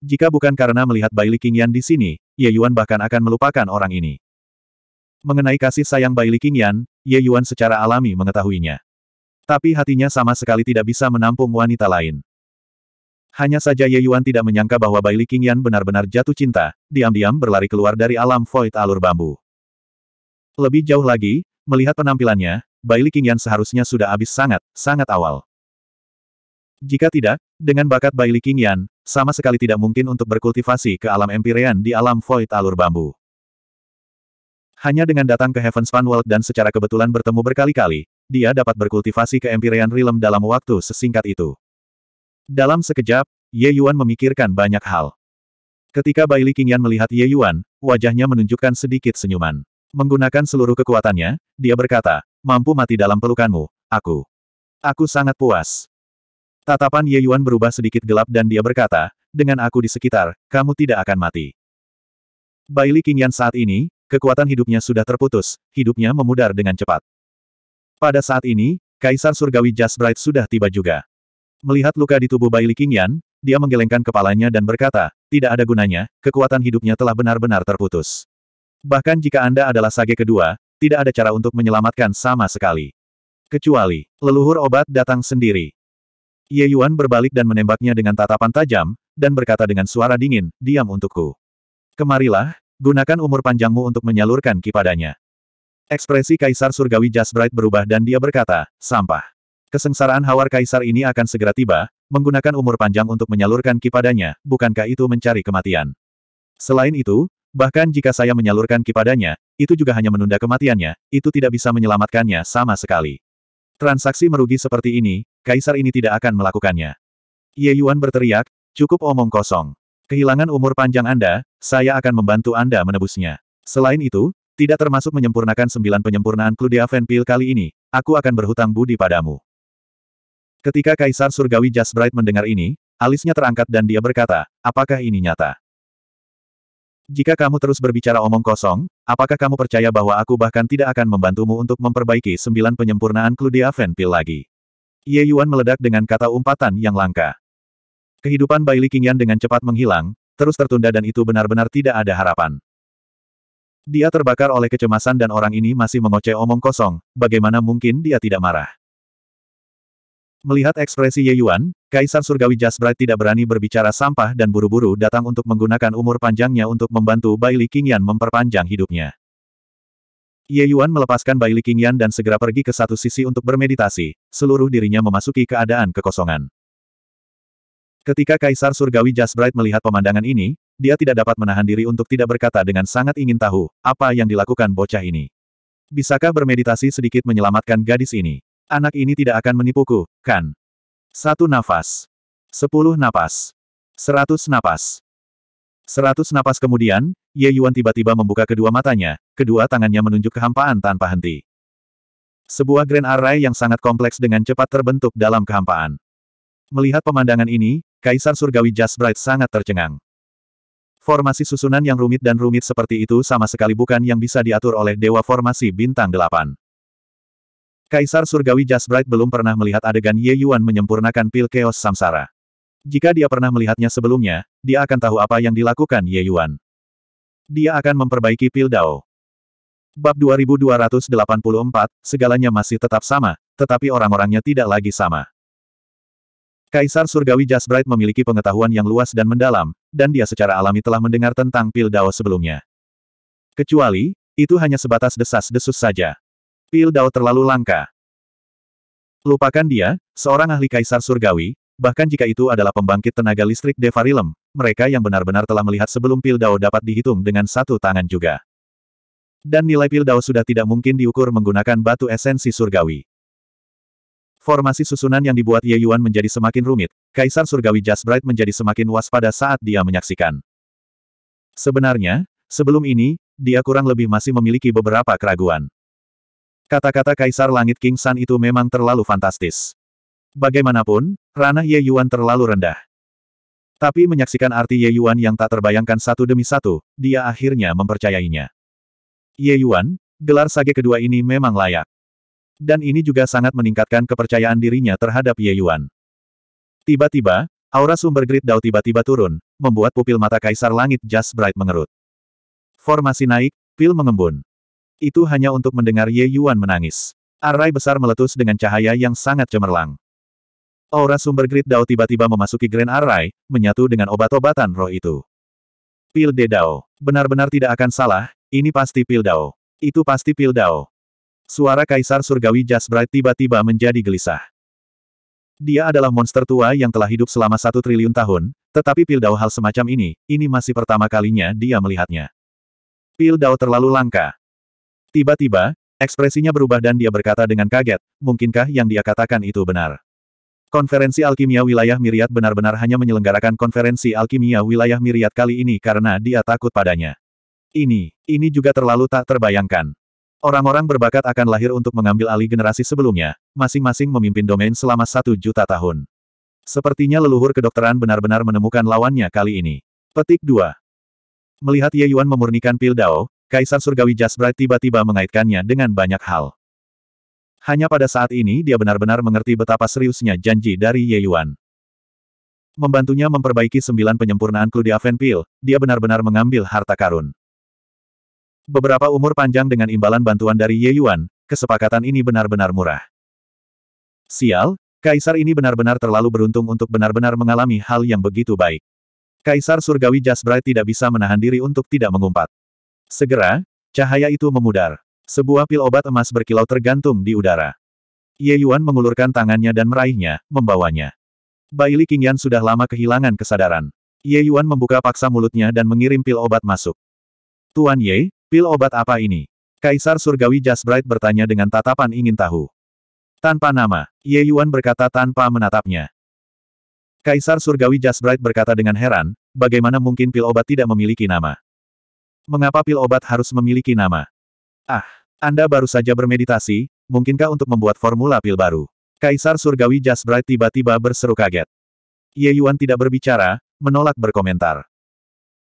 Jika bukan karena melihat Bai Likingyan di sini, Ye Yuan bahkan akan melupakan orang ini. Mengenai kasih sayang Bai Likingyan, Ye Yuan secara alami mengetahuinya. Tapi hatinya sama sekali tidak bisa menampung wanita lain. Hanya saja Ye Yuan tidak menyangka bahwa Baili Qingyan benar-benar jatuh cinta, diam-diam berlari keluar dari alam void alur bambu. Lebih jauh lagi, melihat penampilannya, Baili Qingyan seharusnya sudah habis sangat, sangat awal. Jika tidak, dengan bakat Baili Qingyan, sama sekali tidak mungkin untuk berkultivasi ke alam empirean di alam void alur bambu. Hanya dengan datang ke Heaven Span dan secara kebetulan bertemu berkali-kali, dia dapat berkultivasi ke Empyrean realm dalam waktu sesingkat itu. Dalam sekejap, Ye Yuan memikirkan banyak hal. Ketika Bai Li Qingyan melihat Ye Yuan, wajahnya menunjukkan sedikit senyuman. Menggunakan seluruh kekuatannya, dia berkata, mampu mati dalam pelukanmu, aku. Aku sangat puas. Tatapan Ye Yuan berubah sedikit gelap dan dia berkata, dengan aku di sekitar, kamu tidak akan mati. Bai Li Qingyan saat ini, kekuatan hidupnya sudah terputus, hidupnya memudar dengan cepat. Pada saat ini, Kaisar Surgawi Just Bright sudah tiba juga. Melihat luka di tubuh Bai Liqingyan, dia menggelengkan kepalanya dan berkata, tidak ada gunanya, kekuatan hidupnya telah benar-benar terputus. Bahkan jika Anda adalah sage kedua, tidak ada cara untuk menyelamatkan sama sekali. Kecuali, leluhur obat datang sendiri. Ye Yuan berbalik dan menembaknya dengan tatapan tajam, dan berkata dengan suara dingin, diam untukku. Kemarilah, gunakan umur panjangmu untuk menyalurkan kipadanya. Ekspresi Kaisar Surgawi Jasbright berubah dan dia berkata, sampah. Kesengsaraan Hawar Kaisar ini akan segera tiba, menggunakan umur panjang untuk menyalurkan ki bukankah itu mencari kematian? Selain itu, bahkan jika saya menyalurkan ki itu juga hanya menunda kematiannya, itu tidak bisa menyelamatkannya sama sekali. Transaksi merugi seperti ini, Kaisar ini tidak akan melakukannya. Ye Yuan berteriak, cukup omong kosong. Kehilangan umur panjang Anda, saya akan membantu Anda menebusnya. Selain itu, tidak termasuk menyempurnakan sembilan penyempurnaan Kludia Venpil kali ini, aku akan berhutang budi padamu. Ketika Kaisar Surgawi Jasbright mendengar ini, alisnya terangkat dan dia berkata, apakah ini nyata? Jika kamu terus berbicara omong kosong, apakah kamu percaya bahwa aku bahkan tidak akan membantumu untuk memperbaiki sembilan penyempurnaan Kludia Venpil lagi? Ye Yuan meledak dengan kata umpatan yang langka. Kehidupan Bai Qingyan dengan cepat menghilang, terus tertunda dan itu benar-benar tidak ada harapan. Dia terbakar oleh kecemasan dan orang ini masih mengoceh omong kosong, bagaimana mungkin dia tidak marah? Melihat ekspresi Ye Yuan, Kaisar Surgawi Jasbrai tidak berani berbicara sampah dan buru-buru datang untuk menggunakan umur panjangnya untuk membantu Bai Li Qingyan memperpanjang hidupnya. Ye Yuan melepaskan Bai Li Qingyan dan segera pergi ke satu sisi untuk bermeditasi, seluruh dirinya memasuki keadaan kekosongan. Ketika Kaisar Surgawi Jasbright melihat pemandangan ini, dia tidak dapat menahan diri untuk tidak berkata dengan sangat ingin tahu, apa yang dilakukan bocah ini. Bisakah bermeditasi sedikit menyelamatkan gadis ini? Anak ini tidak akan menipuku, kan? Satu nafas. Sepuluh nafas. Seratus nafas. Seratus nafas kemudian, Ye Yuan tiba-tiba membuka kedua matanya, kedua tangannya menunjuk kehampaan tanpa henti. Sebuah grand array yang sangat kompleks dengan cepat terbentuk dalam kehampaan. Melihat pemandangan ini, Kaisar Surgawi Just Bright sangat tercengang. Formasi susunan yang rumit dan rumit seperti itu sama sekali bukan yang bisa diatur oleh Dewa Formasi Bintang Delapan. Kaisar Surgawi Jasbright belum pernah melihat adegan Ye Yuan menyempurnakan pil Chaos Samsara. Jika dia pernah melihatnya sebelumnya, dia akan tahu apa yang dilakukan Ye Yuan. Dia akan memperbaiki pil Dao. Bab 2284, segalanya masih tetap sama, tetapi orang-orangnya tidak lagi sama. Kaisar Surgawi Jasbright memiliki pengetahuan yang luas dan mendalam, dan dia secara alami telah mendengar tentang pil Dao sebelumnya. Kecuali, itu hanya sebatas desas-desus saja. Pil Dao terlalu langka. Lupakan dia, seorang ahli kaisar surgawi, bahkan jika itu adalah pembangkit tenaga listrik Devarilem, mereka yang benar-benar telah melihat sebelum Pil Dao dapat dihitung dengan satu tangan juga. Dan nilai Pil Dao sudah tidak mungkin diukur menggunakan batu esensi surgawi. Formasi susunan yang dibuat Ye Yuan menjadi semakin rumit, Kaisar Surgawi Just Bright menjadi semakin waspada saat dia menyaksikan. Sebenarnya, sebelum ini, dia kurang lebih masih memiliki beberapa keraguan. Kata-kata Kaisar Langit King San itu memang terlalu fantastis. Bagaimanapun, ranah Ye Yuan terlalu rendah. Tapi menyaksikan arti Ye Yuan yang tak terbayangkan satu demi satu, dia akhirnya mempercayainya. Ye Yuan, gelar sage kedua ini memang layak. Dan ini juga sangat meningkatkan kepercayaan dirinya terhadap Ye Yuan. Tiba-tiba, aura sumber grid Dao tiba-tiba turun, membuat pupil mata Kaisar Langit Just Bright mengerut. Formasi naik, pil mengembun. Itu hanya untuk mendengar Ye Yuan menangis. Arai besar meletus dengan cahaya yang sangat cemerlang. Aura sumber Great Dao tiba-tiba memasuki Grand Arai, menyatu dengan obat-obatan roh itu. Pil De Dao. Benar-benar tidak akan salah, ini pasti Pil Dao. Itu pasti Pil Dao. Suara Kaisar Surgawi Jasbright tiba-tiba menjadi gelisah. Dia adalah monster tua yang telah hidup selama satu triliun tahun, tetapi Pil Dao hal semacam ini, ini masih pertama kalinya dia melihatnya. Pil Dao terlalu langka. Tiba-tiba, ekspresinya berubah dan dia berkata dengan kaget, mungkinkah yang dia katakan itu benar? Konferensi Alkimia Wilayah Miriat benar-benar hanya menyelenggarakan konferensi Alkimia Wilayah Miriat kali ini karena dia takut padanya. Ini, ini juga terlalu tak terbayangkan. Orang-orang berbakat akan lahir untuk mengambil alih generasi sebelumnya, masing-masing memimpin domain selama satu juta tahun. Sepertinya leluhur kedokteran benar-benar menemukan lawannya kali ini. Petik 2. Melihat Ye Yuan memurnikan pil Dao, Kaisar Surgawi Jasbrite tiba-tiba mengaitkannya dengan banyak hal. Hanya pada saat ini dia benar-benar mengerti betapa seriusnya janji dari Ye Yuan. Membantunya memperbaiki sembilan penyempurnaan klu di Avenpil, dia benar-benar mengambil harta karun. Beberapa umur panjang dengan imbalan bantuan dari Ye Yuan, kesepakatan ini benar-benar murah. Sial, Kaisar ini benar-benar terlalu beruntung untuk benar-benar mengalami hal yang begitu baik. Kaisar Surgawi Jasbrite tidak bisa menahan diri untuk tidak mengumpat. Segera, cahaya itu memudar. Sebuah pil obat emas berkilau tergantung di udara. Ye Yuan mengulurkan tangannya dan meraihnya, membawanya. Bai Li Qingyan sudah lama kehilangan kesadaran. Ye Yuan membuka paksa mulutnya dan mengirim pil obat masuk. Tuan Ye, pil obat apa ini? Kaisar Surgawi Jasbright bertanya dengan tatapan ingin tahu. Tanpa nama, Ye Yuan berkata tanpa menatapnya. Kaisar Surgawi Jasbright berkata dengan heran, bagaimana mungkin pil obat tidak memiliki nama? Mengapa pil obat harus memiliki nama? Ah, Anda baru saja bermeditasi, mungkinkah untuk membuat formula pil baru? Kaisar Surgawi Just tiba-tiba berseru kaget. Ye Yuan tidak berbicara, menolak berkomentar.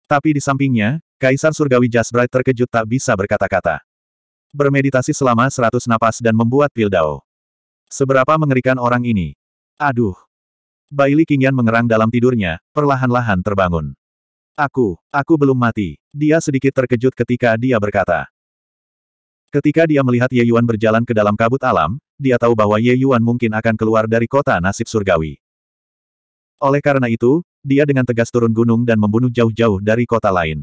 Tapi di sampingnya, Kaisar Surgawi Just terkejut tak bisa berkata-kata. Bermeditasi selama seratus napas dan membuat pil dao. Seberapa mengerikan orang ini? Aduh! Bailey Qingyan mengerang dalam tidurnya, perlahan-lahan terbangun. Aku, aku belum mati. Dia sedikit terkejut ketika dia berkata. Ketika dia melihat Ye Yuan berjalan ke dalam kabut alam, dia tahu bahwa Ye Yuan mungkin akan keluar dari kota nasib surgawi. Oleh karena itu, dia dengan tegas turun gunung dan membunuh jauh-jauh dari kota lain.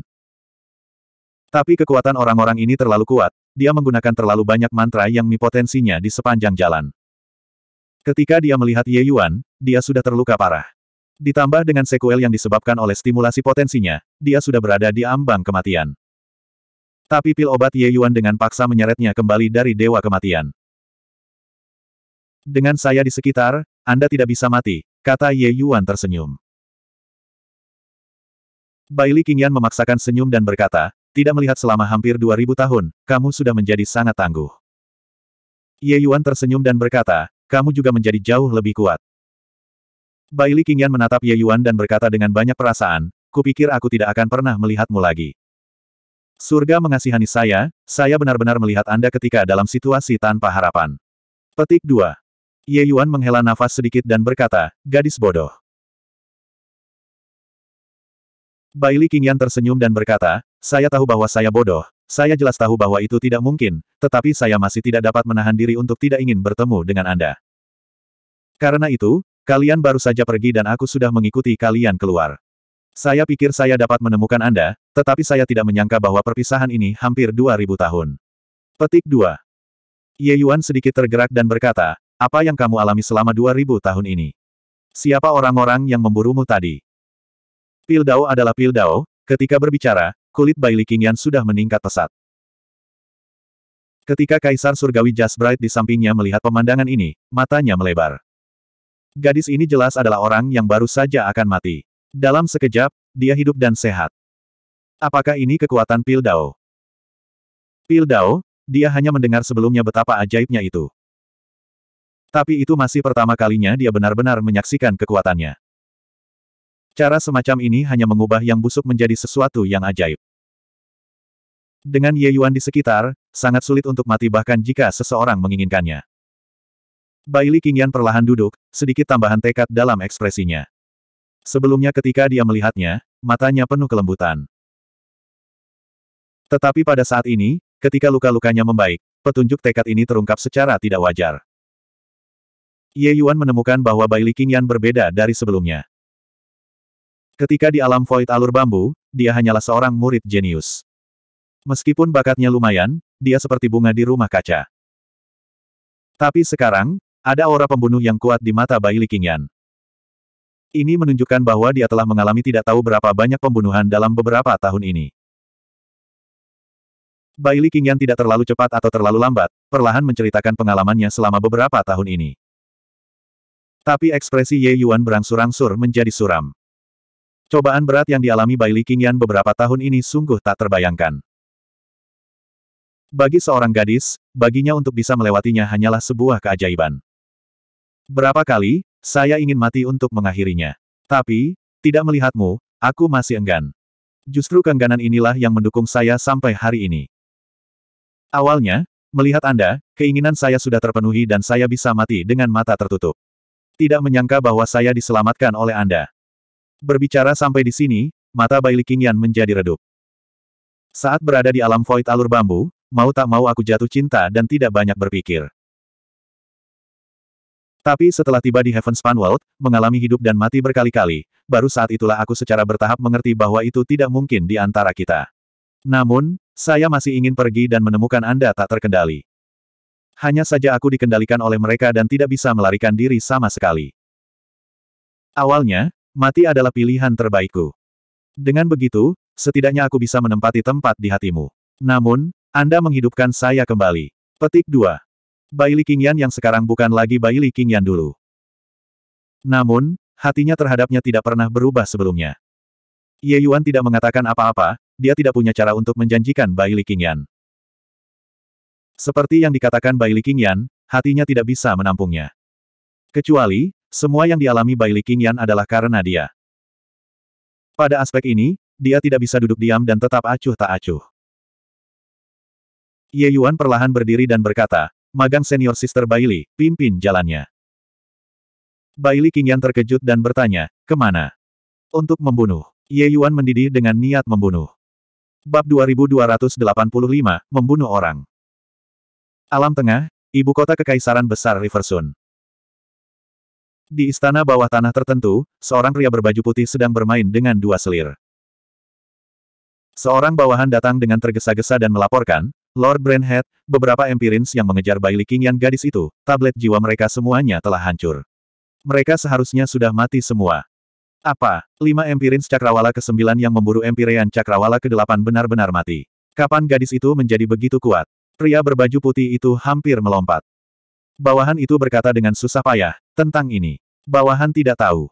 Tapi kekuatan orang-orang ini terlalu kuat, dia menggunakan terlalu banyak mantra yang potensinya di sepanjang jalan. Ketika dia melihat Ye Yuan, dia sudah terluka parah. Ditambah dengan sekuel yang disebabkan oleh stimulasi potensinya, dia sudah berada di ambang kematian. Tapi pil obat Ye Yuan dengan paksa menyeretnya kembali dari Dewa Kematian. Dengan saya di sekitar, Anda tidak bisa mati, kata Ye Yuan tersenyum. Baili Qingyan memaksakan senyum dan berkata, tidak melihat selama hampir 2000 tahun, kamu sudah menjadi sangat tangguh. Ye Yuan tersenyum dan berkata, kamu juga menjadi jauh lebih kuat. Baili Qingyan menatap Ye Yuan dan berkata dengan banyak perasaan, kupikir aku tidak akan pernah melihatmu lagi. Surga mengasihani saya, saya benar-benar melihat Anda ketika dalam situasi tanpa harapan. Petik 2. Ye Yuan menghela nafas sedikit dan berkata, gadis bodoh. Baili Qingyan tersenyum dan berkata, saya tahu bahwa saya bodoh, saya jelas tahu bahwa itu tidak mungkin, tetapi saya masih tidak dapat menahan diri untuk tidak ingin bertemu dengan Anda. Karena itu, Kalian baru saja pergi dan aku sudah mengikuti kalian keluar. Saya pikir saya dapat menemukan Anda, tetapi saya tidak menyangka bahwa perpisahan ini hampir 2000 tahun. Petik 2. Ye Yuan sedikit tergerak dan berkata, apa yang kamu alami selama 2000 tahun ini? Siapa orang-orang yang memburumu tadi? Pildao adalah Pildao, ketika berbicara, kulit Bai Qingyan sudah meningkat pesat. Ketika Kaisar Surgawi Jasbright di sampingnya melihat pemandangan ini, matanya melebar. Gadis ini jelas adalah orang yang baru saja akan mati. Dalam sekejap, dia hidup dan sehat. Apakah ini kekuatan Pil Dao? Pil Dao, dia hanya mendengar sebelumnya betapa ajaibnya itu. Tapi itu masih pertama kalinya dia benar-benar menyaksikan kekuatannya. Cara semacam ini hanya mengubah yang busuk menjadi sesuatu yang ajaib. Dengan Ye Yuan di sekitar, sangat sulit untuk mati bahkan jika seseorang menginginkannya. Baili Qingyan perlahan duduk, sedikit tambahan tekad dalam ekspresinya. Sebelumnya ketika dia melihatnya, matanya penuh kelembutan. Tetapi pada saat ini, ketika luka-lukanya membaik, petunjuk tekad ini terungkap secara tidak wajar. Ye Yuan menemukan bahwa Baili Qingyan berbeda dari sebelumnya. Ketika di alam void alur bambu, dia hanyalah seorang murid jenius. Meskipun bakatnya lumayan, dia seperti bunga di rumah kaca. Tapi sekarang, ada aura pembunuh yang kuat di mata Bai Likingyan. Ini menunjukkan bahwa dia telah mengalami tidak tahu berapa banyak pembunuhan dalam beberapa tahun ini. Bai Liqingyan tidak terlalu cepat atau terlalu lambat, perlahan menceritakan pengalamannya selama beberapa tahun ini. Tapi ekspresi Ye Yuan berangsur-angsur menjadi suram. Cobaan berat yang dialami Bai Liqingyan beberapa tahun ini sungguh tak terbayangkan. Bagi seorang gadis, baginya untuk bisa melewatinya hanyalah sebuah keajaiban. Berapa kali, saya ingin mati untuk mengakhirinya. Tapi, tidak melihatmu, aku masih enggan. Justru keengganan inilah yang mendukung saya sampai hari ini. Awalnya, melihat Anda, keinginan saya sudah terpenuhi dan saya bisa mati dengan mata tertutup. Tidak menyangka bahwa saya diselamatkan oleh Anda. Berbicara sampai di sini, mata Baili Qingyan menjadi redup. Saat berada di alam void alur bambu, mau tak mau aku jatuh cinta dan tidak banyak berpikir. Tapi setelah tiba di Heavenspan World, mengalami hidup dan mati berkali-kali, baru saat itulah aku secara bertahap mengerti bahwa itu tidak mungkin di antara kita. Namun, saya masih ingin pergi dan menemukan Anda tak terkendali. Hanya saja aku dikendalikan oleh mereka dan tidak bisa melarikan diri sama sekali. Awalnya, mati adalah pilihan terbaikku. Dengan begitu, setidaknya aku bisa menempati tempat di hatimu. Namun, Anda menghidupkan saya kembali. Petik 2. Baili Qingyan yang sekarang bukan lagi Baili Qingyan dulu. Namun, hatinya terhadapnya tidak pernah berubah sebelumnya. Ye Yuan tidak mengatakan apa-apa, dia tidak punya cara untuk menjanjikan Baili Qingyan. Seperti yang dikatakan Baili Qingyan, hatinya tidak bisa menampungnya. Kecuali, semua yang dialami Baili Qingyan adalah karena dia. Pada aspek ini, dia tidak bisa duduk diam dan tetap acuh tak acuh. Ye Yuan perlahan berdiri dan berkata, Magang senior Sister Bailey, pimpin jalannya. Bailey Qingyan terkejut dan bertanya, kemana? Untuk membunuh. Ye Yuan mendidih dengan niat membunuh. Bab 2285, Membunuh Orang. Alam Tengah, Ibu Kota Kekaisaran Besar Riversun. Di istana bawah tanah tertentu, seorang pria berbaju putih sedang bermain dengan dua selir. Seorang bawahan datang dengan tergesa-gesa dan melaporkan, Lord Brandhead, beberapa empirins yang mengejar Bailey yang gadis itu, tablet jiwa mereka semuanya telah hancur. Mereka seharusnya sudah mati semua. Apa? Lima empirins cakrawala ke-9 yang memburu empirean cakrawala ke-8 benar-benar mati. Kapan gadis itu menjadi begitu kuat? Pria berbaju putih itu hampir melompat. Bawahan itu berkata dengan susah payah, tentang ini. Bawahan tidak tahu.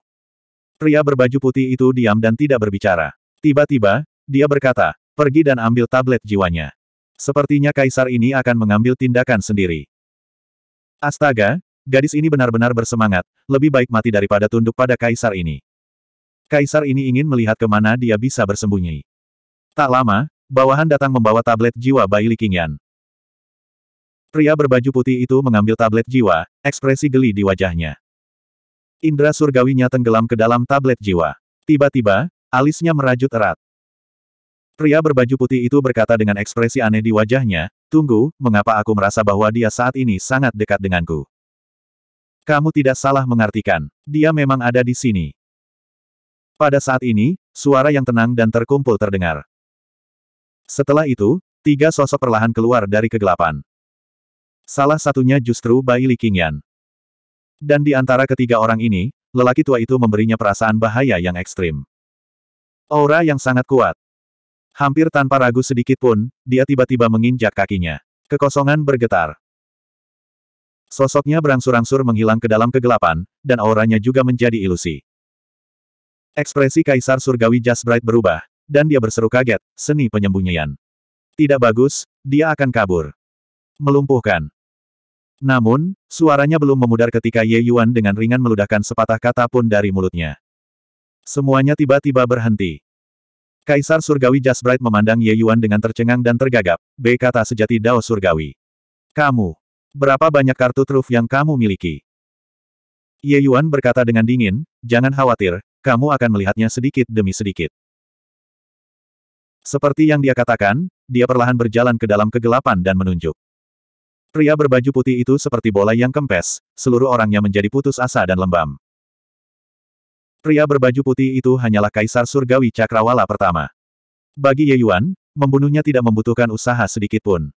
Pria berbaju putih itu diam dan tidak berbicara. Tiba-tiba, dia berkata, pergi dan ambil tablet jiwanya. Sepertinya kaisar ini akan mengambil tindakan sendiri. Astaga, gadis ini benar-benar bersemangat, lebih baik mati daripada tunduk pada kaisar ini. Kaisar ini ingin melihat kemana dia bisa bersembunyi. Tak lama, bawahan datang membawa tablet jiwa bayi Likingan. Pria berbaju putih itu mengambil tablet jiwa, ekspresi geli di wajahnya. Indra surgawinya tenggelam ke dalam tablet jiwa. Tiba-tiba, alisnya merajut erat. Pria berbaju putih itu berkata dengan ekspresi aneh di wajahnya, Tunggu, mengapa aku merasa bahwa dia saat ini sangat dekat denganku? Kamu tidak salah mengartikan. Dia memang ada di sini. Pada saat ini, suara yang tenang dan terkumpul terdengar. Setelah itu, tiga sosok perlahan keluar dari kegelapan. Salah satunya justru Bai Li Qingyan. Dan di antara ketiga orang ini, lelaki tua itu memberinya perasaan bahaya yang ekstrim. Aura yang sangat kuat, Hampir tanpa ragu sedikit pun, dia tiba-tiba menginjak kakinya. Kekosongan bergetar. Sosoknya berangsur-angsur menghilang ke dalam kegelapan, dan auranya juga menjadi ilusi. Ekspresi Kaisar Surgawi Just Bright berubah, dan dia berseru kaget, seni penyembunyian. Tidak bagus, dia akan kabur. Melumpuhkan. Namun, suaranya belum memudar ketika Ye Yuan dengan ringan meludahkan sepatah kata pun dari mulutnya. Semuanya tiba-tiba berhenti. Kaisar Surgawi Jasbright memandang Ye Yuan dengan tercengang dan tergagap, B kata sejati Dao Surgawi. Kamu. Berapa banyak kartu truf yang kamu miliki? Ye Yuan berkata dengan dingin, jangan khawatir, kamu akan melihatnya sedikit demi sedikit. Seperti yang dia katakan, dia perlahan berjalan ke dalam kegelapan dan menunjuk. Pria berbaju putih itu seperti bola yang kempes, seluruh orangnya menjadi putus asa dan lembam. Pria berbaju putih itu hanyalah kaisar surgawi cakrawala pertama. Bagi Ye Yuan, membunuhnya tidak membutuhkan usaha sedikitpun.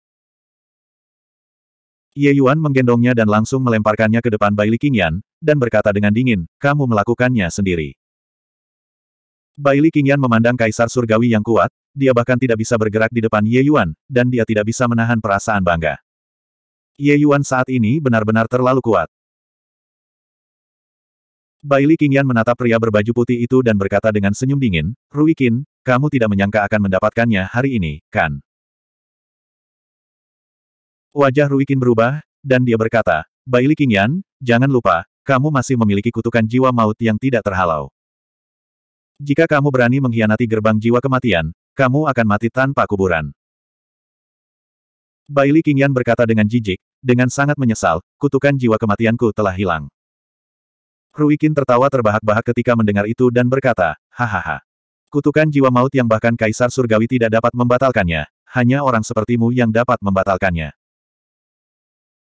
Ye Yuan menggendongnya dan langsung melemparkannya ke depan Bai Li Qingyan, dan berkata dengan dingin, kamu melakukannya sendiri. Bai Li Qingyan memandang kaisar surgawi yang kuat, dia bahkan tidak bisa bergerak di depan Ye Yuan, dan dia tidak bisa menahan perasaan bangga. Ye Yuan saat ini benar-benar terlalu kuat. Baili Qingyan menatap pria berbaju putih itu dan berkata dengan senyum dingin, Ruikin, kamu tidak menyangka akan mendapatkannya hari ini, kan? Wajah Ruikin berubah, dan dia berkata, Baili Qingyan, jangan lupa, kamu masih memiliki kutukan jiwa maut yang tidak terhalau. Jika kamu berani mengkhianati gerbang jiwa kematian, kamu akan mati tanpa kuburan. Baili Qingyan berkata dengan jijik, dengan sangat menyesal, kutukan jiwa kematianku telah hilang. Ruikin tertawa terbahak-bahak ketika mendengar itu dan berkata, hahaha. Kutukan jiwa maut yang bahkan Kaisar Surgawi tidak dapat membatalkannya, hanya orang sepertimu yang dapat membatalkannya.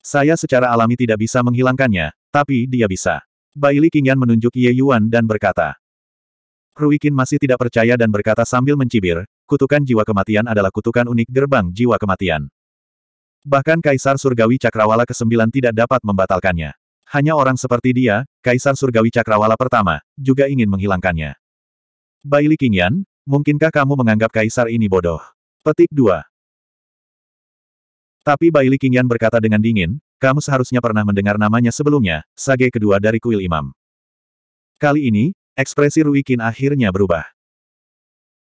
Saya secara alami tidak bisa menghilangkannya, tapi dia bisa. Baili Qingyan menunjuk Ye Yuan dan berkata. Ruikin masih tidak percaya dan berkata sambil mencibir, kutukan jiwa kematian adalah kutukan unik gerbang jiwa kematian. Bahkan Kaisar Surgawi Cakrawala ke-9 tidak dapat membatalkannya. Hanya orang seperti dia, Kaisar Surgawi Cakrawala pertama, juga ingin menghilangkannya. Baili Qingyan, mungkinkah kamu menganggap Kaisar ini bodoh? Petik 2. Tapi Baili Qingyan berkata dengan dingin, kamu seharusnya pernah mendengar namanya sebelumnya, sage kedua dari kuil imam. Kali ini, ekspresi Ruikin akhirnya berubah.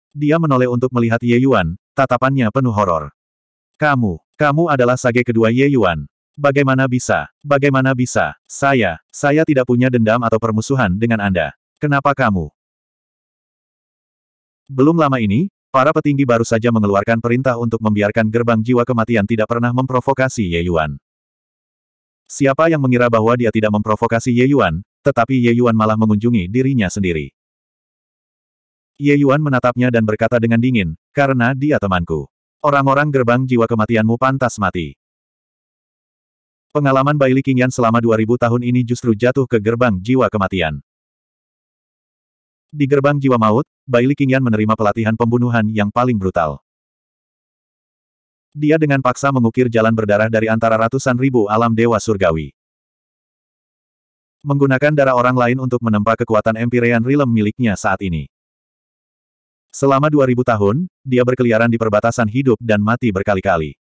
Dia menoleh untuk melihat Ye Yuan, tatapannya penuh horor. Kamu, kamu adalah sage kedua Ye Yuan, Bagaimana bisa? Bagaimana bisa? Saya, saya tidak punya dendam atau permusuhan dengan Anda. Kenapa kamu? Belum lama ini, para petinggi baru saja mengeluarkan perintah untuk membiarkan gerbang jiwa kematian tidak pernah memprovokasi Ye Yuan. Siapa yang mengira bahwa dia tidak memprovokasi Ye Yuan, tetapi Ye Yuan malah mengunjungi dirinya sendiri. Ye Yuan menatapnya dan berkata dengan dingin, karena dia temanku. Orang-orang gerbang jiwa kematianmu pantas mati. Pengalaman Baili Kingyan selama 2000 tahun ini justru jatuh ke gerbang jiwa kematian. Di gerbang jiwa maut, Baili Kingyan menerima pelatihan pembunuhan yang paling brutal. Dia dengan paksa mengukir jalan berdarah dari antara ratusan ribu alam dewa surgawi. Menggunakan darah orang lain untuk menempa kekuatan Empyrean Realm miliknya saat ini. Selama 2000 tahun, dia berkeliaran di perbatasan hidup dan mati berkali-kali.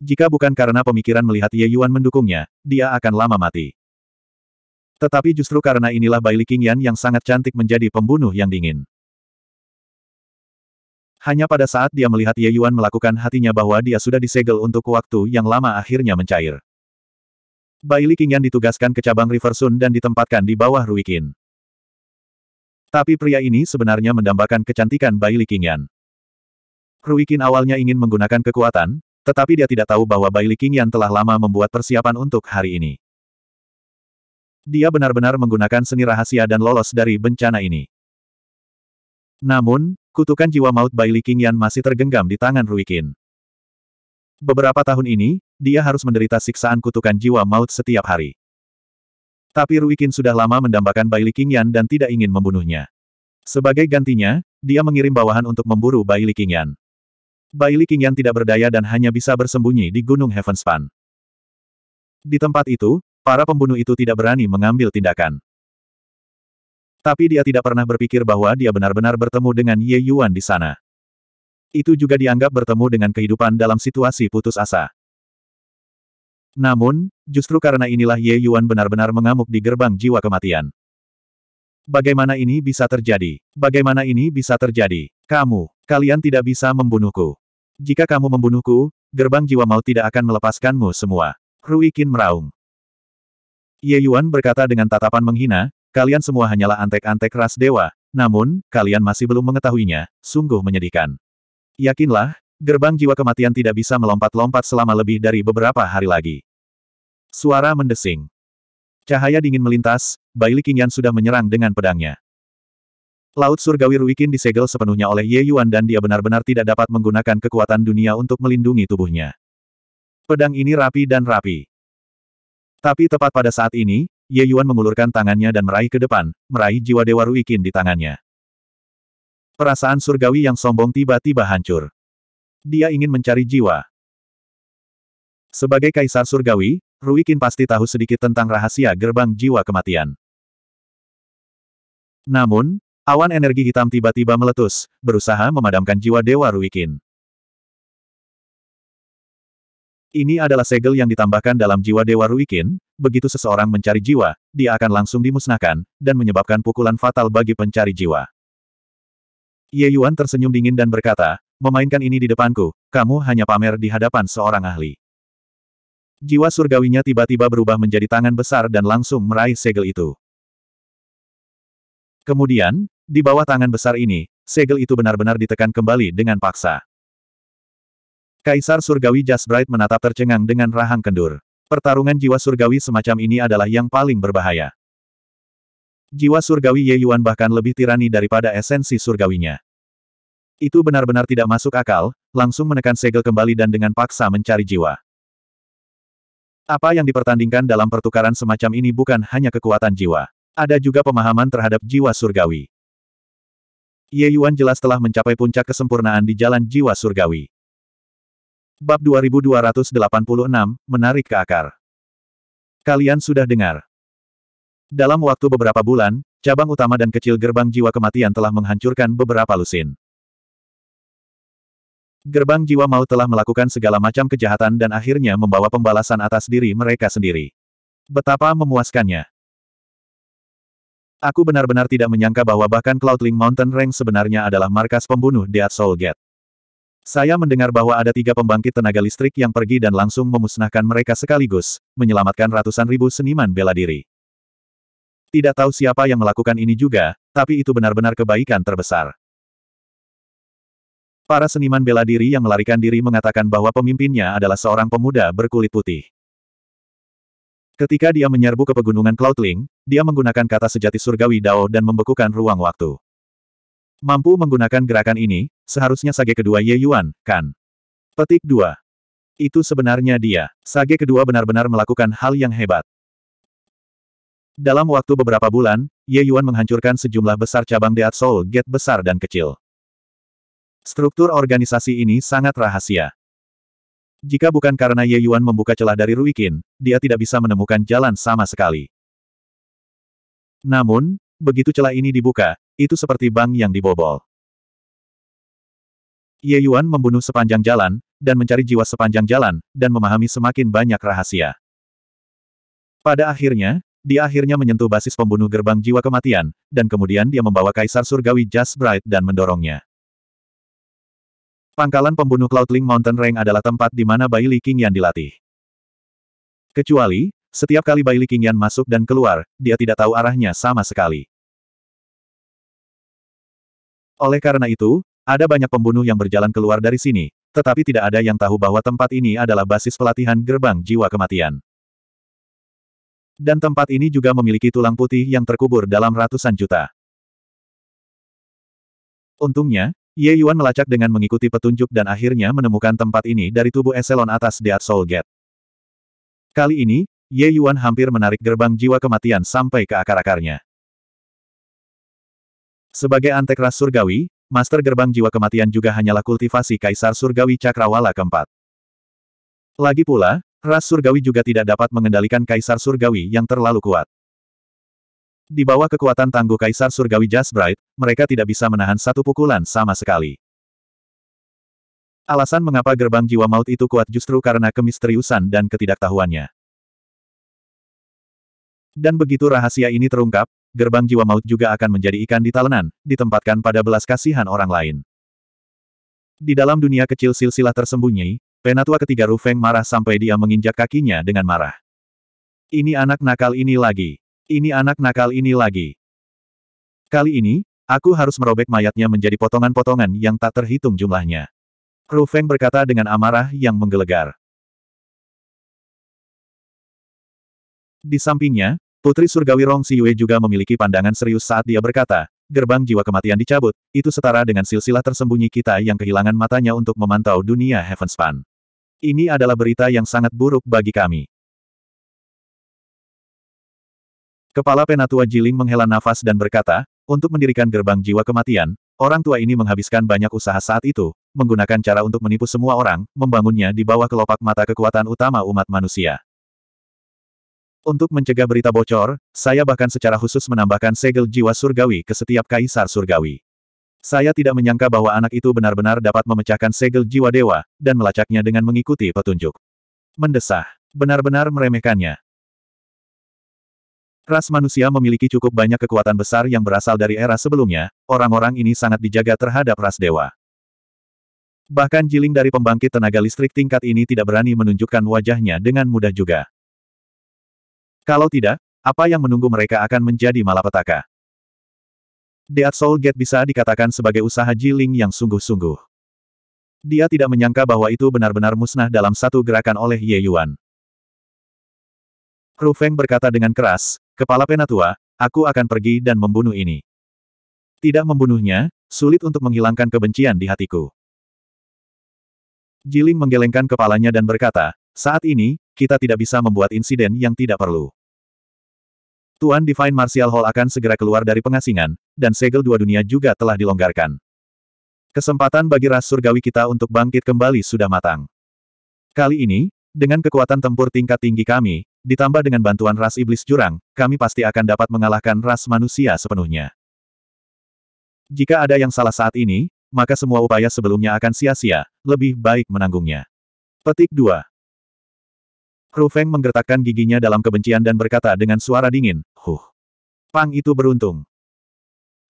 Jika bukan karena pemikiran melihat Ye Yuan mendukungnya, dia akan lama mati. Tetapi justru karena inilah Bai Qingyan yang sangat cantik menjadi pembunuh yang dingin. Hanya pada saat dia melihat Ye Yuan melakukan hatinya bahwa dia sudah disegel untuk waktu yang lama akhirnya mencair. Bai Qingyan ditugaskan ke cabang River Sun dan ditempatkan di bawah Ruikin. Tapi pria ini sebenarnya mendambakan kecantikan Bai Qingyan. Ruikin awalnya ingin menggunakan kekuatan, tetapi dia tidak tahu bahwa Bai Liking yang telah lama membuat persiapan untuk hari ini. Dia benar-benar menggunakan seni rahasia dan lolos dari bencana ini. Namun, kutukan jiwa maut Bai Liking Yan masih tergenggam di tangan Ruikin. Beberapa tahun ini, dia harus menderita siksaan kutukan jiwa maut setiap hari. Tapi Ruikin sudah lama mendambakan Bai Yan dan tidak ingin membunuhnya. Sebagai gantinya, dia mengirim bawahan untuk memburu Bai Yan. Bailey Qingyan tidak berdaya dan hanya bisa bersembunyi di Gunung Heavenspan. Di tempat itu, para pembunuh itu tidak berani mengambil tindakan. Tapi dia tidak pernah berpikir bahwa dia benar-benar bertemu dengan Ye Yuan di sana. Itu juga dianggap bertemu dengan kehidupan dalam situasi putus asa. Namun, justru karena inilah Ye Yuan benar-benar mengamuk di gerbang jiwa kematian. Bagaimana ini bisa terjadi? Bagaimana ini bisa terjadi? Kamu, kalian tidak bisa membunuhku. Jika kamu membunuhku, gerbang jiwa maut tidak akan melepaskanmu semua. Rui Qin meraung. Ye Yuan berkata dengan tatapan menghina, kalian semua hanyalah antek-antek ras dewa, namun, kalian masih belum mengetahuinya, sungguh menyedihkan. Yakinlah, gerbang jiwa kematian tidak bisa melompat-lompat selama lebih dari beberapa hari lagi. Suara mendesing. Cahaya dingin melintas, Bailikin Qingyan sudah menyerang dengan pedangnya. Laut surgawi Ruikin disegel sepenuhnya oleh Ye Yuan dan dia benar-benar tidak dapat menggunakan kekuatan dunia untuk melindungi tubuhnya. Pedang ini rapi dan rapi. Tapi tepat pada saat ini, Ye Yuan mengulurkan tangannya dan meraih ke depan, meraih jiwa Dewa Ruikin di tangannya. Perasaan surgawi yang sombong tiba-tiba hancur. Dia ingin mencari jiwa. Sebagai kaisar surgawi, Ruikin pasti tahu sedikit tentang rahasia gerbang jiwa kematian. Namun, Awan energi hitam tiba-tiba meletus, berusaha memadamkan jiwa Dewa Ruikin. Ini adalah segel yang ditambahkan dalam jiwa Dewa Ruikin, begitu seseorang mencari jiwa, dia akan langsung dimusnahkan, dan menyebabkan pukulan fatal bagi pencari jiwa. Ye Yuan tersenyum dingin dan berkata, memainkan ini di depanku, kamu hanya pamer di hadapan seorang ahli. Jiwa surgawinya tiba-tiba berubah menjadi tangan besar dan langsung meraih segel itu. Kemudian, di bawah tangan besar ini, segel itu benar-benar ditekan kembali dengan paksa. Kaisar Surgawi Jasbright menatap tercengang dengan rahang kendur. Pertarungan jiwa surgawi semacam ini adalah yang paling berbahaya. Jiwa surgawi Ye Yuan bahkan lebih tirani daripada esensi surgawinya. Itu benar-benar tidak masuk akal, langsung menekan segel kembali dan dengan paksa mencari jiwa. Apa yang dipertandingkan dalam pertukaran semacam ini bukan hanya kekuatan jiwa. Ada juga pemahaman terhadap jiwa surgawi. Ye Yuan jelas telah mencapai puncak kesempurnaan di jalan jiwa surgawi. Bab 2286, Menarik ke Akar Kalian sudah dengar. Dalam waktu beberapa bulan, cabang utama dan kecil gerbang jiwa kematian telah menghancurkan beberapa lusin. Gerbang jiwa maut telah melakukan segala macam kejahatan dan akhirnya membawa pembalasan atas diri mereka sendiri. Betapa memuaskannya. Aku benar-benar tidak menyangka bahwa bahkan Cloudling Mountain Range sebenarnya adalah markas pembunuh di Soul Gate. Saya mendengar bahwa ada tiga pembangkit tenaga listrik yang pergi dan langsung memusnahkan mereka sekaligus, menyelamatkan ratusan ribu seniman bela diri. Tidak tahu siapa yang melakukan ini juga, tapi itu benar-benar kebaikan terbesar. Para seniman bela diri yang melarikan diri mengatakan bahwa pemimpinnya adalah seorang pemuda berkulit putih. Ketika dia menyerbu ke pegunungan Cloudling, dia menggunakan kata sejati surgawi Dao dan membekukan ruang waktu. Mampu menggunakan gerakan ini, seharusnya sage kedua Ye Yuan, kan? Petik 2. Itu sebenarnya dia. Sage kedua benar-benar melakukan hal yang hebat. Dalam waktu beberapa bulan, Ye Yuan menghancurkan sejumlah besar cabang Deat Soul Gate besar dan kecil. Struktur organisasi ini sangat rahasia. Jika bukan karena Ye Yuan membuka celah dari Ruikin, dia tidak bisa menemukan jalan sama sekali. Namun, begitu celah ini dibuka, itu seperti bank yang dibobol. Ye Yuan membunuh sepanjang jalan, dan mencari jiwa sepanjang jalan, dan memahami semakin banyak rahasia. Pada akhirnya, dia akhirnya menyentuh basis pembunuh gerbang jiwa kematian, dan kemudian dia membawa Kaisar Surgawi Just Bright dan mendorongnya. Pangkalan pembunuh Cloudling Mountain Range adalah tempat di mana Bai Li yang dilatih. Kecuali, setiap kali Bai Liqingyan masuk dan keluar, dia tidak tahu arahnya sama sekali. Oleh karena itu, ada banyak pembunuh yang berjalan keluar dari sini, tetapi tidak ada yang tahu bahwa tempat ini adalah basis pelatihan gerbang jiwa kematian. Dan tempat ini juga memiliki tulang putih yang terkubur dalam ratusan juta. Untungnya, Ye Yuan melacak dengan mengikuti petunjuk dan akhirnya menemukan tempat ini dari tubuh eselon atas Dead Soul Gate. Kali ini, Ye Yuan hampir menarik gerbang jiwa kematian sampai ke akar-akarnya. Sebagai antek ras surgawi, master gerbang jiwa kematian juga hanyalah kultivasi Kaisar Surgawi Cakrawala keempat. Lagi pula, ras surgawi juga tidak dapat mengendalikan Kaisar Surgawi yang terlalu kuat. Di bawah kekuatan tangguh Kaisar Surgawi Jasbright, mereka tidak bisa menahan satu pukulan sama sekali. Alasan mengapa gerbang jiwa maut itu kuat justru karena kemisteriusan dan ketidaktahuannya. Dan begitu rahasia ini terungkap, gerbang jiwa maut juga akan menjadi ikan di talenan, ditempatkan pada belas kasihan orang lain. Di dalam dunia kecil silsilah tersembunyi, penatua ketiga Rufeng marah sampai dia menginjak kakinya dengan marah. Ini anak nakal ini lagi. Ini anak nakal ini lagi. Kali ini, aku harus merobek mayatnya menjadi potongan-potongan yang tak terhitung jumlahnya. Rufeng berkata dengan amarah yang menggelegar. Di sampingnya, Putri Surgawi Rong Si Yue juga memiliki pandangan serius saat dia berkata, gerbang jiwa kematian dicabut, itu setara dengan silsilah tersembunyi kita yang kehilangan matanya untuk memantau dunia Heavenspan. Ini adalah berita yang sangat buruk bagi kami. Kepala Penatua Jiling menghela nafas dan berkata, untuk mendirikan gerbang jiwa kematian, orang tua ini menghabiskan banyak usaha saat itu, menggunakan cara untuk menipu semua orang, membangunnya di bawah kelopak mata kekuatan utama umat manusia. Untuk mencegah berita bocor, saya bahkan secara khusus menambahkan segel jiwa surgawi ke setiap kaisar surgawi. Saya tidak menyangka bahwa anak itu benar-benar dapat memecahkan segel jiwa dewa, dan melacaknya dengan mengikuti petunjuk. Mendesah. Benar-benar meremehkannya. Ras manusia memiliki cukup banyak kekuatan besar yang berasal dari era sebelumnya, orang-orang ini sangat dijaga terhadap ras dewa. Bahkan jiling dari pembangkit tenaga listrik tingkat ini tidak berani menunjukkan wajahnya dengan mudah juga. Kalau tidak, apa yang menunggu mereka akan menjadi malapetaka. Dead Soul Gate bisa dikatakan sebagai usaha Jiling yang sungguh-sungguh. Dia tidak menyangka bahwa itu benar-benar musnah dalam satu gerakan oleh Ye Yuan. Ru Feng berkata dengan keras, Kepala Penatua, aku akan pergi dan membunuh ini. Tidak membunuhnya, sulit untuk menghilangkan kebencian di hatiku. Jiling menggelengkan kepalanya dan berkata, saat ini, kita tidak bisa membuat insiden yang tidak perlu. Tuan Divine Martial Hall akan segera keluar dari pengasingan, dan segel dua dunia juga telah dilonggarkan. Kesempatan bagi ras surgawi kita untuk bangkit kembali sudah matang. Kali ini, dengan kekuatan tempur tingkat tinggi kami, ditambah dengan bantuan ras iblis jurang, kami pasti akan dapat mengalahkan ras manusia sepenuhnya. Jika ada yang salah saat ini, maka semua upaya sebelumnya akan sia-sia, lebih baik menanggungnya. Petik 2. Hu Feng menggertakkan giginya dalam kebencian dan berkata dengan suara dingin, Huh! Pang itu beruntung.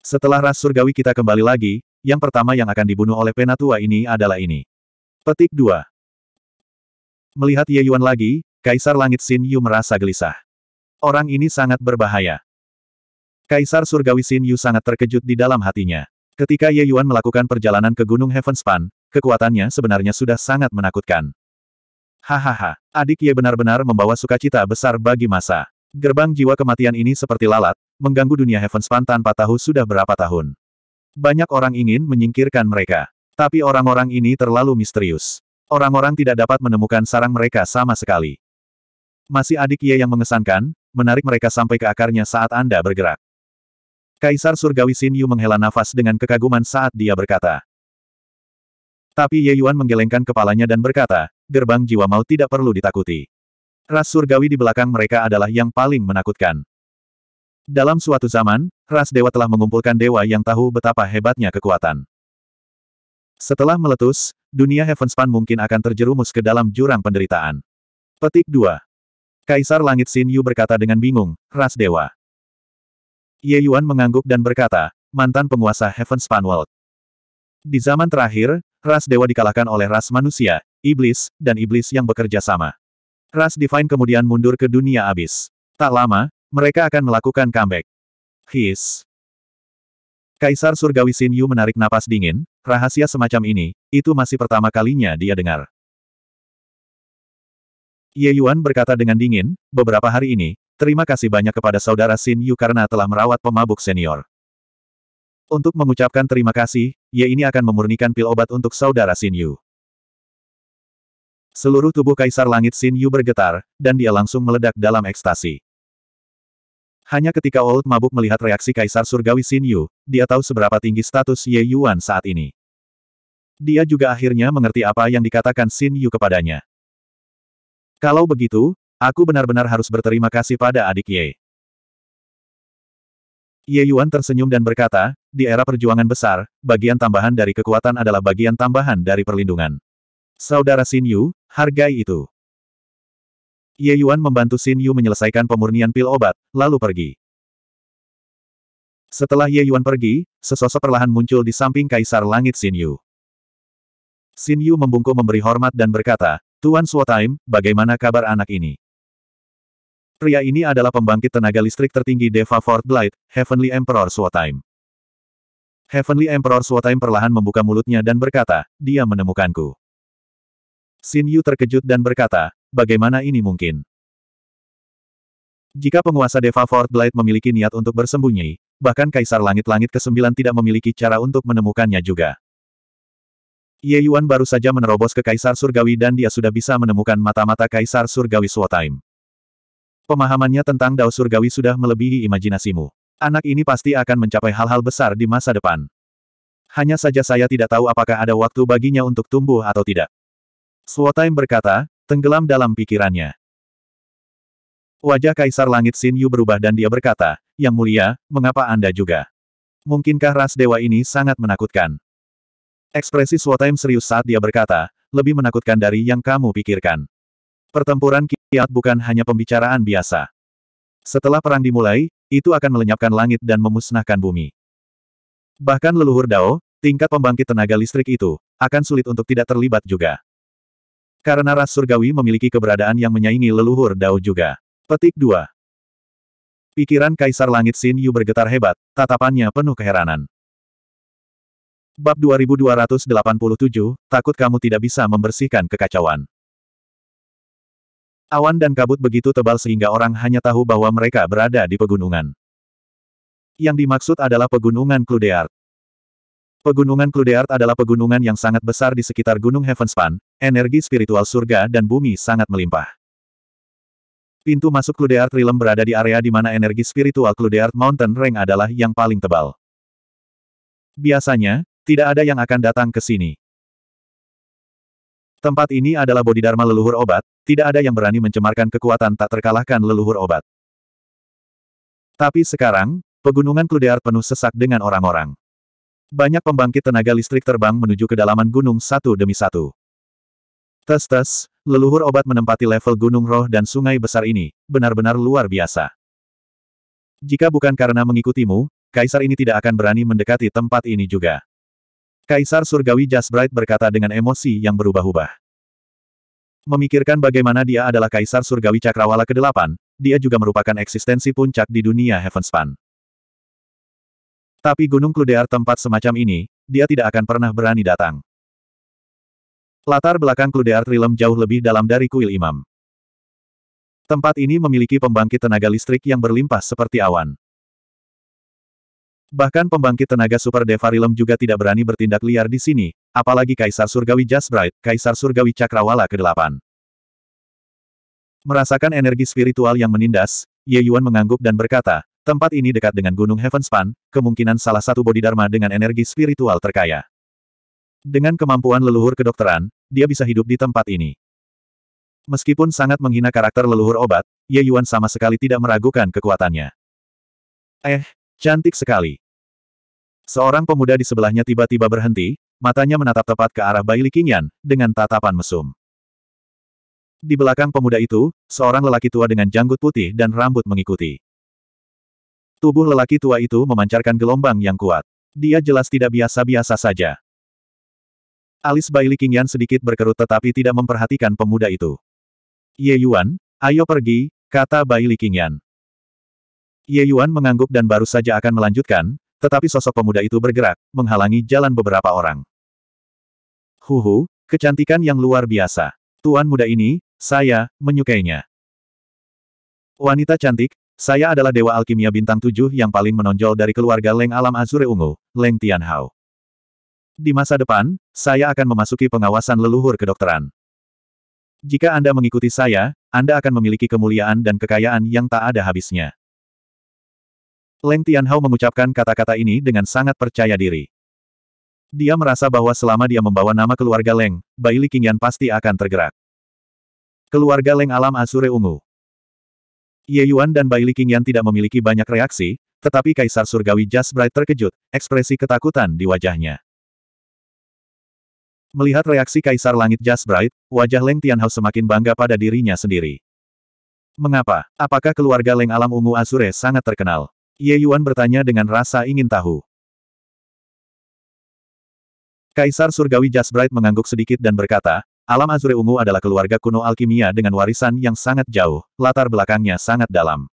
Setelah ras surgawi kita kembali lagi, yang pertama yang akan dibunuh oleh penatua ini adalah ini. Petik 2. Melihat Ye Yuan lagi, Kaisar Langit Sin Yu merasa gelisah. Orang ini sangat berbahaya. Kaisar Surgawi Sin Yu sangat terkejut di dalam hatinya. Ketika Ye Yuan melakukan perjalanan ke Gunung Heavenspan, kekuatannya sebenarnya sudah sangat menakutkan. Hahaha, adik Ye benar-benar membawa sukacita besar bagi masa. Gerbang jiwa kematian ini seperti lalat, mengganggu dunia Heaven Span tanpa tahu sudah berapa tahun. Banyak orang ingin menyingkirkan mereka. Tapi orang-orang ini terlalu misterius. Orang-orang tidak dapat menemukan sarang mereka sama sekali. Masih adik Ye yang mengesankan, menarik mereka sampai ke akarnya saat Anda bergerak. Kaisar Surgawi Sin Yu menghela nafas dengan kekaguman saat dia berkata, tapi Ye Yuan menggelengkan kepalanya dan berkata, gerbang jiwa maut tidak perlu ditakuti. Ras surgawi di belakang mereka adalah yang paling menakutkan. Dalam suatu zaman, ras dewa telah mengumpulkan dewa yang tahu betapa hebatnya kekuatan. Setelah meletus, dunia Heavenspan mungkin akan terjerumus ke dalam jurang penderitaan. Petik 2. Kaisar Langit Xin Yu berkata dengan bingung, ras dewa. Ye Yuan mengangguk dan berkata, mantan penguasa Heavenspan World. Di zaman terakhir, Ras dewa dikalahkan oleh ras manusia, iblis, dan iblis yang bekerja sama. Ras Divine kemudian mundur ke dunia abis. Tak lama, mereka akan melakukan comeback. His. Kaisar Surgawi Sin Yu menarik napas dingin, rahasia semacam ini, itu masih pertama kalinya dia dengar. Ye Yuan berkata dengan dingin, beberapa hari ini, terima kasih banyak kepada saudara Sin Yu karena telah merawat pemabuk senior. Untuk mengucapkan terima kasih, Ye ini akan memurnikan pil obat untuk saudara Xin Yu. Seluruh tubuh Kaisar Langit Xin Yu bergetar, dan dia langsung meledak dalam ekstasi. Hanya ketika Old mabuk melihat reaksi Kaisar Surgawi Xin Yu, dia tahu seberapa tinggi status Ye Yuan saat ini. Dia juga akhirnya mengerti apa yang dikatakan Xin Yu kepadanya. Kalau begitu, aku benar-benar harus berterima kasih pada adik Ye. Ye Yuan tersenyum dan berkata, di era perjuangan besar, bagian tambahan dari kekuatan adalah bagian tambahan dari perlindungan. Saudara Xin Yu, hargai itu. Ye Yuan membantu Xin Yu menyelesaikan pemurnian pil obat, lalu pergi. Setelah Ye Yuan pergi, sesosok perlahan muncul di samping Kaisar Langit Xin Yu. Xin Yu membungkuk memberi hormat dan berkata, Tuan Suotaim, bagaimana kabar anak ini? Pria ini adalah pembangkit tenaga listrik tertinggi Deva Fort Blight, Heavenly Emperor Swotime. Heavenly Emperor Swotime perlahan membuka mulutnya dan berkata, dia menemukanku. Xin Yu terkejut dan berkata, bagaimana ini mungkin? Jika penguasa Deva Fort Blight memiliki niat untuk bersembunyi, bahkan Kaisar Langit-Langit ke-9 tidak memiliki cara untuk menemukannya juga. Ye Yuan baru saja menerobos ke Kaisar Surgawi dan dia sudah bisa menemukan mata-mata Kaisar Surgawi Swotime. Pemahamannya tentang Dao Surgawi sudah melebihi imajinasimu. Anak ini pasti akan mencapai hal-hal besar di masa depan. Hanya saja saya tidak tahu apakah ada waktu baginya untuk tumbuh atau tidak. Suotaim berkata, tenggelam dalam pikirannya. Wajah Kaisar Langit Sin Yu berubah dan dia berkata, Yang mulia, mengapa Anda juga? Mungkinkah ras dewa ini sangat menakutkan? Ekspresi Suotaim serius saat dia berkata, lebih menakutkan dari yang kamu pikirkan. Pertempuran Iat bukan hanya pembicaraan biasa. Setelah perang dimulai, itu akan melenyapkan langit dan memusnahkan bumi. Bahkan leluhur Dao, tingkat pembangkit tenaga listrik itu, akan sulit untuk tidak terlibat juga. Karena ras surgawi memiliki keberadaan yang menyaingi leluhur Dao juga. Petik 2. Pikiran Kaisar Langit Sin Yu bergetar hebat, tatapannya penuh keheranan. Bab 2287, takut kamu tidak bisa membersihkan kekacauan. Awan dan kabut begitu tebal sehingga orang hanya tahu bahwa mereka berada di pegunungan. Yang dimaksud adalah pegunungan Cludeart. Pegunungan Cludeart adalah pegunungan yang sangat besar di sekitar Gunung Heavenspan, energi spiritual surga dan bumi sangat melimpah. Pintu masuk Cludeart Rilem berada di area di mana energi spiritual Cludeart Mountain Range adalah yang paling tebal. Biasanya, tidak ada yang akan datang ke sini. Tempat ini adalah bodhidharma leluhur obat, tidak ada yang berani mencemarkan kekuatan tak terkalahkan leluhur obat. Tapi sekarang, pegunungan Kludear penuh sesak dengan orang-orang. Banyak pembangkit tenaga listrik terbang menuju kedalaman gunung satu demi satu. Tes-tes, leluhur obat menempati level gunung roh dan sungai besar ini, benar-benar luar biasa. Jika bukan karena mengikutimu, kaisar ini tidak akan berani mendekati tempat ini juga. Kaisar Surgawi Jasbright berkata dengan emosi yang berubah-ubah. Memikirkan bagaimana dia adalah Kaisar Surgawi Cakrawala ke-8, dia juga merupakan eksistensi puncak di dunia Heavenspan. Tapi Gunung Kludear tempat semacam ini, dia tidak akan pernah berani datang. Latar belakang Kludear Trilem jauh lebih dalam dari kuil imam. Tempat ini memiliki pembangkit tenaga listrik yang berlimpah seperti awan. Bahkan pembangkit tenaga Super Devarilem juga tidak berani bertindak liar di sini, apalagi Kaisar Surgawi Jasbright, Kaisar Surgawi Cakrawala ke-8. Merasakan energi spiritual yang menindas, Ye Yuan mengangguk dan berkata, tempat ini dekat dengan Gunung Heavenspan, kemungkinan salah satu bodhidharma dengan energi spiritual terkaya. Dengan kemampuan leluhur kedokteran, dia bisa hidup di tempat ini. Meskipun sangat menghina karakter leluhur obat, Ye Yuan sama sekali tidak meragukan kekuatannya. Eh, Cantik sekali. Seorang pemuda di sebelahnya tiba-tiba berhenti, matanya menatap tepat ke arah Bai Likinyan, dengan tatapan mesum. Di belakang pemuda itu, seorang lelaki tua dengan janggut putih dan rambut mengikuti. Tubuh lelaki tua itu memancarkan gelombang yang kuat. Dia jelas tidak biasa-biasa saja. Alis Bai Likinyan sedikit berkerut tetapi tidak memperhatikan pemuda itu. Ye Yuan, ayo pergi, kata Bai Likinyan. Ye Yuan mengangguk dan baru saja akan melanjutkan, tetapi sosok pemuda itu bergerak, menghalangi jalan beberapa orang. Huhu, kecantikan yang luar biasa. Tuan muda ini, saya, menyukainya. Wanita cantik, saya adalah Dewa Alkimia Bintang tujuh yang paling menonjol dari keluarga Leng Alam Azure Ungu, Leng Tianhao. Di masa depan, saya akan memasuki pengawasan leluhur kedokteran. Jika Anda mengikuti saya, Anda akan memiliki kemuliaan dan kekayaan yang tak ada habisnya. Leng Tianhao mengucapkan kata-kata ini dengan sangat percaya diri. Dia merasa bahwa selama dia membawa nama keluarga Leng, Bai Li Qingyan pasti akan tergerak. Keluarga Leng alam asure Ungu Ye Yuan dan Bai Li Qingyan tidak memiliki banyak reaksi, tetapi Kaisar Surgawi Just Bright terkejut, ekspresi ketakutan di wajahnya. Melihat reaksi Kaisar Langit Just Bright, wajah Leng Tianhao semakin bangga pada dirinya sendiri. Mengapa? Apakah keluarga Leng Alam Ungu asure sangat terkenal? Ye Yuan bertanya dengan rasa ingin tahu. Kaisar Surgawi Jasbright mengangguk sedikit dan berkata, Alam Azure Ungu adalah keluarga kuno alkimia dengan warisan yang sangat jauh, latar belakangnya sangat dalam.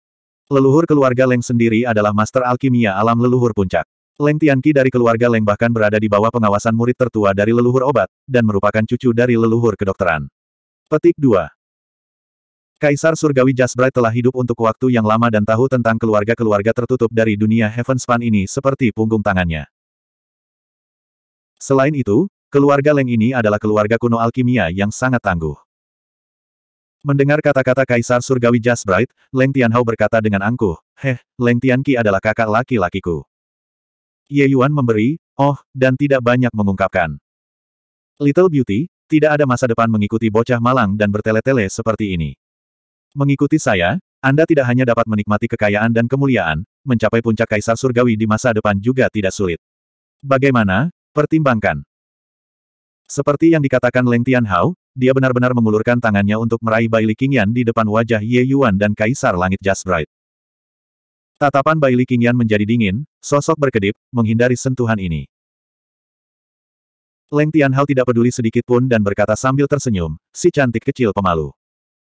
Leluhur keluarga Leng sendiri adalah master alkimia alam leluhur puncak. Leng Tianqi dari keluarga Leng bahkan berada di bawah pengawasan murid tertua dari leluhur obat, dan merupakan cucu dari leluhur kedokteran. Petik 2. Kaisar Surgawi Jasbright telah hidup untuk waktu yang lama dan tahu tentang keluarga-keluarga tertutup dari dunia Heavenspan ini seperti punggung tangannya. Selain itu, keluarga Leng ini adalah keluarga kuno alkimia yang sangat tangguh. Mendengar kata-kata Kaisar Surgawi Jasbright, Leng Tianhao berkata dengan angkuh, Heh, Leng Tianqi adalah kakak laki-lakiku. Ye Yuan memberi, oh, dan tidak banyak mengungkapkan. Little Beauty, tidak ada masa depan mengikuti bocah malang dan bertele-tele seperti ini. Mengikuti saya, Anda tidak hanya dapat menikmati kekayaan dan kemuliaan, mencapai puncak kaisar surgawi di masa depan juga tidak sulit. Bagaimana? Pertimbangkan. Seperti yang dikatakan Leng Tianhao, dia benar-benar mengulurkan tangannya untuk meraih Bai Li Qingyan di depan wajah Ye Yuan dan Kaisar Langit Just Bright. Tatapan Bai Li Qingyan menjadi dingin, sosok berkedip, menghindari sentuhan ini. Leng Tianhao tidak peduli sedikit pun dan berkata sambil tersenyum, si cantik kecil pemalu.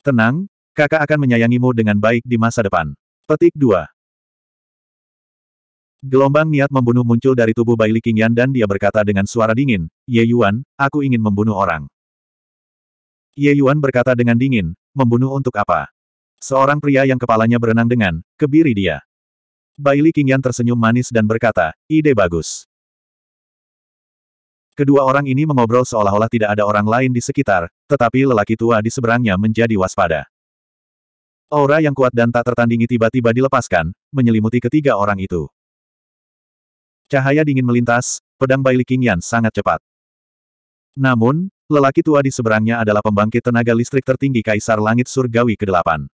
Tenang, Kakak akan menyayangimu dengan baik di masa depan. Petik 2. Gelombang niat membunuh muncul dari tubuh Li Qingyan dan dia berkata dengan suara dingin, Ye Yuan, aku ingin membunuh orang. Ye Yuan berkata dengan dingin, membunuh untuk apa? Seorang pria yang kepalanya berenang dengan, kebiri dia. Li Qingyan tersenyum manis dan berkata, ide bagus. Kedua orang ini mengobrol seolah-olah tidak ada orang lain di sekitar, tetapi lelaki tua di seberangnya menjadi waspada. Aura yang kuat dan tak tertandingi tiba-tiba dilepaskan, menyelimuti ketiga orang itu. Cahaya dingin melintas, pedang Bai Li Qingyan sangat cepat. Namun, lelaki tua di seberangnya adalah pembangkit tenaga listrik tertinggi Kaisar Langit Surgawi ke-8.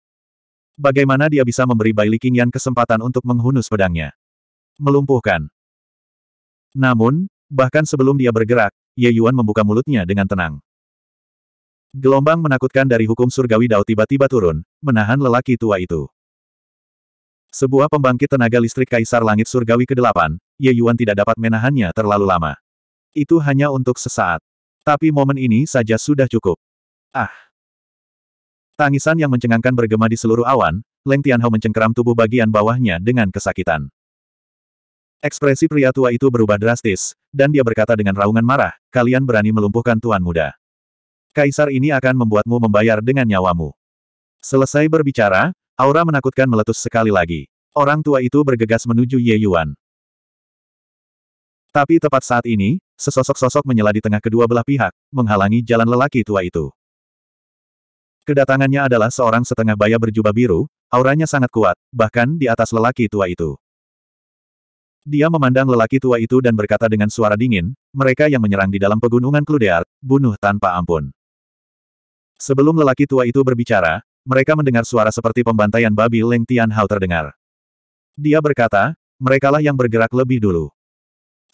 Bagaimana dia bisa memberi Bai Li Qingyan kesempatan untuk menghunus pedangnya? Melumpuhkan. Namun, bahkan sebelum dia bergerak, Ye Yuan membuka mulutnya dengan tenang. Gelombang menakutkan dari hukum surgawi Dao tiba-tiba turun, menahan lelaki tua itu. Sebuah pembangkit tenaga listrik Kaisar Langit Surgawi ke-8, Ye Yuan tidak dapat menahannya terlalu lama. Itu hanya untuk sesaat. Tapi momen ini saja sudah cukup. Ah! Tangisan yang mencengangkan bergema di seluruh awan, Leng Tianhao mencengkeram tubuh bagian bawahnya dengan kesakitan. Ekspresi pria tua itu berubah drastis, dan dia berkata dengan raungan marah, kalian berani melumpuhkan tuan muda. Kaisar ini akan membuatmu membayar dengan nyawamu. Selesai berbicara, aura menakutkan meletus sekali lagi. Orang tua itu bergegas menuju Ye Yuan. Tapi tepat saat ini, sesosok-sosok menyela di tengah kedua belah pihak, menghalangi jalan lelaki tua itu. Kedatangannya adalah seorang setengah baya berjubah biru, auranya sangat kuat, bahkan di atas lelaki tua itu. Dia memandang lelaki tua itu dan berkata dengan suara dingin, mereka yang menyerang di dalam pegunungan Kludear, bunuh tanpa ampun. Sebelum lelaki tua itu berbicara, mereka mendengar suara seperti pembantaian babi Leng Tianhao terdengar. Dia berkata, merekalah yang bergerak lebih dulu.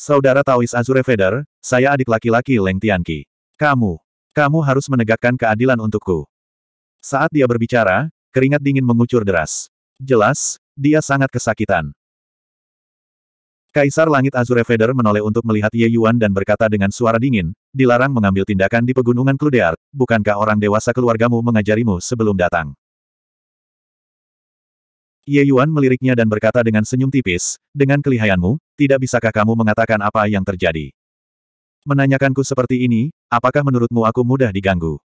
Saudara Taois Azure Feder, saya adik laki-laki Leng Tianqi. Kamu, kamu harus menegakkan keadilan untukku. Saat dia berbicara, keringat dingin mengucur deras. Jelas, dia sangat kesakitan. Kaisar Langit Azure Feder menoleh untuk melihat Ye Yuan dan berkata dengan suara dingin, dilarang mengambil tindakan di pegunungan Kludear, bukankah orang dewasa keluargamu mengajarimu sebelum datang? Ye Yuan meliriknya dan berkata dengan senyum tipis, dengan kelihayanmu, tidak bisakah kamu mengatakan apa yang terjadi? Menanyakanku seperti ini, apakah menurutmu aku mudah diganggu?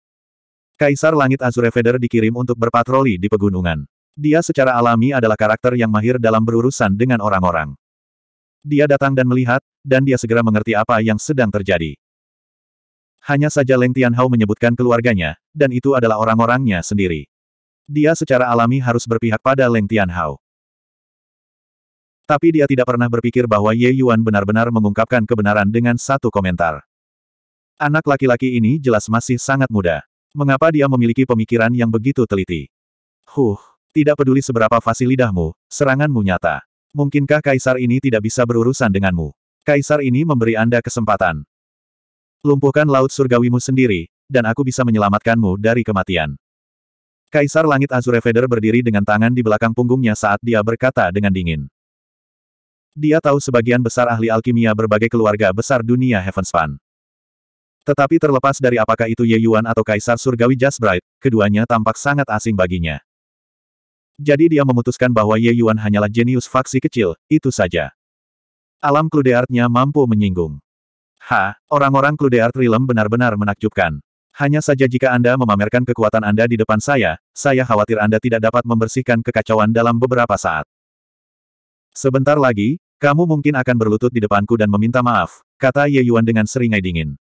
Kaisar Langit Azure Feder dikirim untuk berpatroli di pegunungan. Dia secara alami adalah karakter yang mahir dalam berurusan dengan orang-orang. Dia datang dan melihat, dan dia segera mengerti apa yang sedang terjadi. Hanya saja Leng Tianhao menyebutkan keluarganya, dan itu adalah orang-orangnya sendiri. Dia secara alami harus berpihak pada Leng Tianhao. Tapi dia tidak pernah berpikir bahwa Ye Yuan benar-benar mengungkapkan kebenaran dengan satu komentar. Anak laki-laki ini jelas masih sangat muda. Mengapa dia memiliki pemikiran yang begitu teliti? Huh, tidak peduli seberapa fasih lidahmu, seranganmu nyata. Mungkinkah kaisar ini tidak bisa berurusan denganmu? Kaisar ini memberi Anda kesempatan. Lumpuhkan laut surgawimu sendiri, dan aku bisa menyelamatkanmu dari kematian. Kaisar Langit Feder berdiri dengan tangan di belakang punggungnya saat dia berkata dengan dingin. Dia tahu sebagian besar ahli alkimia berbagai keluarga besar dunia Heavenspan. Tetapi terlepas dari apakah itu Ye Yuan atau Kaisar Surgawi Jasbright, keduanya tampak sangat asing baginya. Jadi dia memutuskan bahwa Ye Yuan hanyalah jenius faksi kecil, itu saja. Alam kludeartnya mampu menyinggung. Ha, orang-orang kludeart rilem benar-benar menakjubkan. Hanya saja jika Anda memamerkan kekuatan Anda di depan saya, saya khawatir Anda tidak dapat membersihkan kekacauan dalam beberapa saat. Sebentar lagi, kamu mungkin akan berlutut di depanku dan meminta maaf, kata Ye Yuan dengan seringai dingin.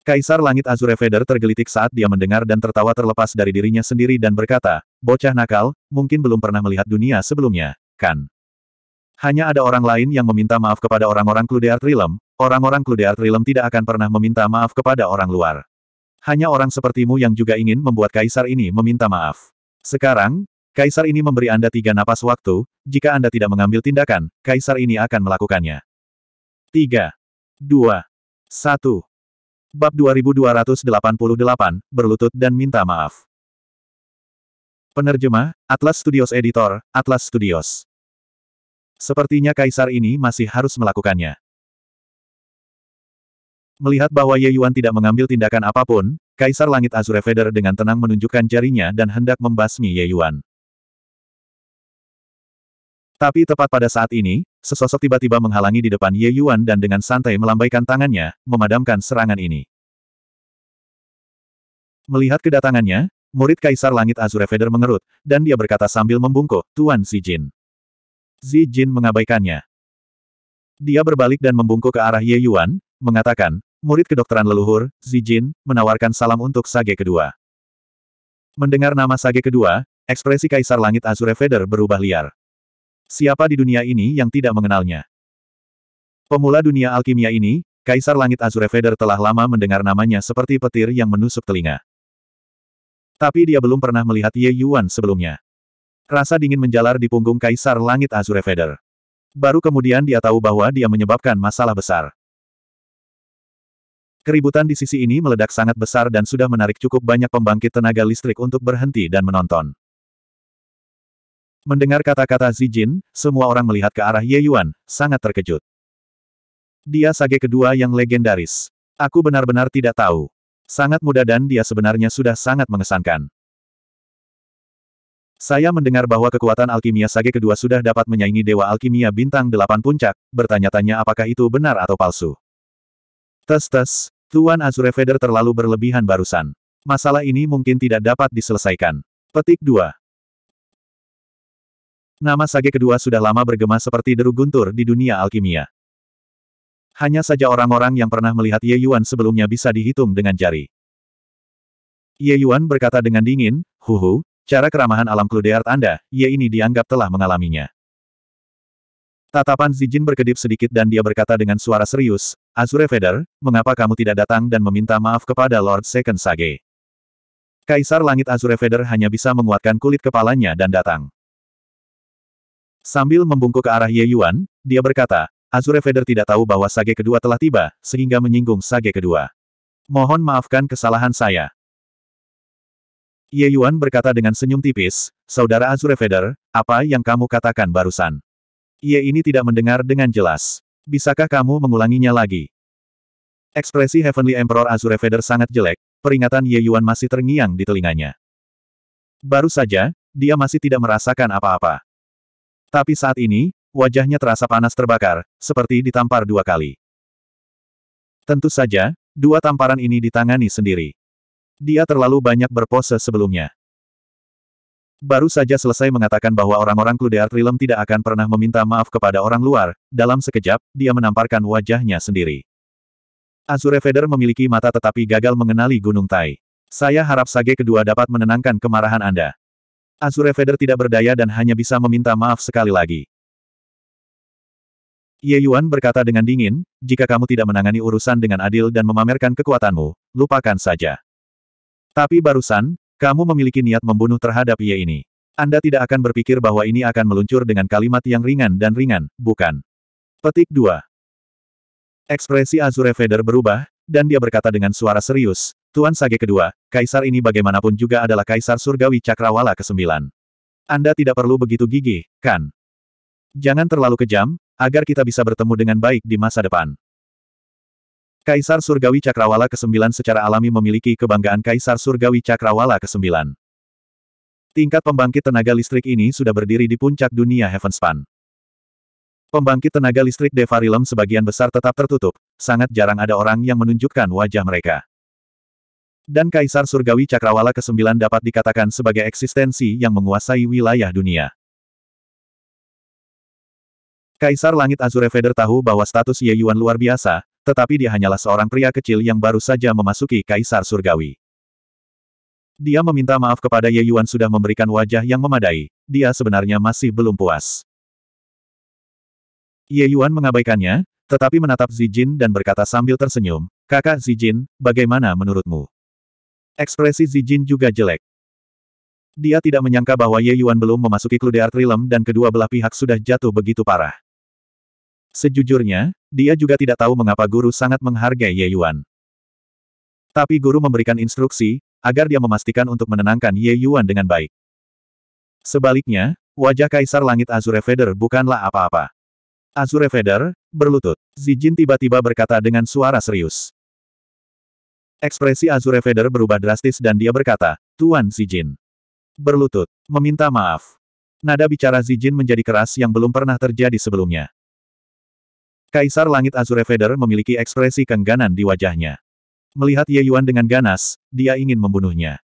Kaisar Langit Azure Feather tergelitik saat dia mendengar dan tertawa terlepas dari dirinya sendiri dan berkata, bocah nakal, mungkin belum pernah melihat dunia sebelumnya, kan? Hanya ada orang lain yang meminta maaf kepada orang-orang Kludear Trilem, orang-orang Kludear Trilem tidak akan pernah meminta maaf kepada orang luar. Hanya orang sepertimu yang juga ingin membuat kaisar ini meminta maaf. Sekarang, kaisar ini memberi Anda tiga napas waktu, jika Anda tidak mengambil tindakan, kaisar ini akan melakukannya. 3. 2. 1. Bab 2288, Berlutut dan Minta Maaf. Penerjemah, Atlas Studios Editor, Atlas Studios. Sepertinya kaisar ini masih harus melakukannya. Melihat bahwa Ye Yuan tidak mengambil tindakan apapun, Kaisar Langit Azure Feder dengan tenang menunjukkan jarinya dan hendak membasmi Ye Yuan. Tapi tepat pada saat ini, sesosok tiba-tiba menghalangi di depan Ye Yuan dan dengan santai melambaikan tangannya, memadamkan serangan ini. Melihat kedatangannya, murid Kaisar Langit Azure Feder mengerut, dan dia berkata sambil membungkuk, Tuan Xi Jin. Xi Jin mengabaikannya. Dia berbalik dan membungkuk ke arah Ye Yuan, mengatakan, murid kedokteran leluhur, Xi Jin, menawarkan salam untuk sage kedua. Mendengar nama sage kedua, ekspresi Kaisar Langit Azure Feder berubah liar. Siapa di dunia ini yang tidak mengenalnya? Pemula dunia alkimia ini, Kaisar Langit Azure Azureveder telah lama mendengar namanya seperti petir yang menusuk telinga. Tapi dia belum pernah melihat Ye Yuan sebelumnya. Rasa dingin menjalar di punggung Kaisar Langit Azure Azureveder. Baru kemudian dia tahu bahwa dia menyebabkan masalah besar. Keributan di sisi ini meledak sangat besar dan sudah menarik cukup banyak pembangkit tenaga listrik untuk berhenti dan menonton. Mendengar kata-kata Zijin, semua orang melihat ke arah Ye Yuan, sangat terkejut. Dia sage kedua yang legendaris. Aku benar-benar tidak tahu. Sangat muda dan dia sebenarnya sudah sangat mengesankan. Saya mendengar bahwa kekuatan alkimia sage kedua sudah dapat menyaingi Dewa Alkimia Bintang Delapan Puncak, bertanya-tanya apakah itu benar atau palsu. Tes-tes, Tuan Azure Feder terlalu berlebihan barusan. Masalah ini mungkin tidak dapat diselesaikan. Petik 2. Nama Sage kedua sudah lama bergema seperti deru guntur di dunia alkimia. Hanya saja orang-orang yang pernah melihat Ye Yuan sebelumnya bisa dihitung dengan jari. Ye Yuan berkata dengan dingin, Huhu, cara keramahan alam kludeart Anda, Ye ini dianggap telah mengalaminya. Tatapan Zijin berkedip sedikit dan dia berkata dengan suara serius, Azure Feder, mengapa kamu tidak datang dan meminta maaf kepada Lord Second Sage? Kaisar Langit Azure Feder hanya bisa menguatkan kulit kepalanya dan datang. Sambil membungkuk ke arah Ye Yuan, dia berkata, Azure Feather tidak tahu bahwa sage kedua telah tiba, sehingga menyinggung sage kedua. Mohon maafkan kesalahan saya. Ye Yuan berkata dengan senyum tipis, Saudara Azure Feather, apa yang kamu katakan barusan? Ye ini tidak mendengar dengan jelas. Bisakah kamu mengulanginya lagi? Ekspresi Heavenly Emperor Azure Feather sangat jelek, peringatan Ye Yuan masih terngiang di telinganya. Baru saja, dia masih tidak merasakan apa-apa. Tapi saat ini, wajahnya terasa panas terbakar, seperti ditampar dua kali. Tentu saja, dua tamparan ini ditangani sendiri. Dia terlalu banyak berpose sebelumnya. Baru saja selesai mengatakan bahwa orang-orang kludear Trilem tidak akan pernah meminta maaf kepada orang luar, dalam sekejap, dia menamparkan wajahnya sendiri. Azure Feder memiliki mata tetapi gagal mengenali Gunung Tai. Saya harap Sage kedua dapat menenangkan kemarahan Anda. Azure Feather tidak berdaya dan hanya bisa meminta maaf sekali lagi. Ye Yuan berkata dengan dingin, jika kamu tidak menangani urusan dengan adil dan memamerkan kekuatanmu, lupakan saja. Tapi barusan, kamu memiliki niat membunuh terhadap Ye ini. Anda tidak akan berpikir bahwa ini akan meluncur dengan kalimat yang ringan dan ringan, bukan? Petik 2. Ekspresi Azure Feather berubah, dan dia berkata dengan suara serius, Tuan Sage kedua, kaisar ini bagaimanapun juga adalah kaisar surgawi cakrawala ke-9. Anda tidak perlu begitu gigih, kan? Jangan terlalu kejam, agar kita bisa bertemu dengan baik di masa depan. Kaisar Surgawi Cakrawala ke-9 secara alami memiliki kebanggaan Kaisar Surgawi Cakrawala ke-9. Tingkat pembangkit tenaga listrik ini sudah berdiri di puncak dunia Heavenspan. Pembangkit tenaga listrik Devarilem sebagian besar tetap tertutup, sangat jarang ada orang yang menunjukkan wajah mereka dan Kaisar Surgawi Cakrawala ke-9 dapat dikatakan sebagai eksistensi yang menguasai wilayah dunia. Kaisar Langit Azure Vader tahu bahwa status Ye Yuan luar biasa, tetapi dia hanyalah seorang pria kecil yang baru saja memasuki Kaisar Surgawi. Dia meminta maaf kepada Ye Yuan sudah memberikan wajah yang memadai, dia sebenarnya masih belum puas. Ye Yuan mengabaikannya, tetapi menatap Zijin dan berkata sambil tersenyum, Kakak Zijin, bagaimana menurutmu? Ekspresi Zijin juga jelek. Dia tidak menyangka bahwa Ye Yuan belum memasuki Cludear Realm dan kedua belah pihak sudah jatuh begitu parah. Sejujurnya, dia juga tidak tahu mengapa guru sangat menghargai Ye Yuan. Tapi guru memberikan instruksi, agar dia memastikan untuk menenangkan Ye Yuan dengan baik. Sebaliknya, wajah Kaisar Langit Azure Feather bukanlah apa-apa. Azure Feather, berlutut. Zijin tiba-tiba berkata dengan suara serius. Ekspresi Azure Feather berubah drastis dan dia berkata, Tuan Zijin. Berlutut. Meminta maaf. Nada bicara Zijin menjadi keras yang belum pernah terjadi sebelumnya. Kaisar Langit Azure Feather memiliki ekspresi kengganan di wajahnya. Melihat Ye Yuan dengan ganas, dia ingin membunuhnya.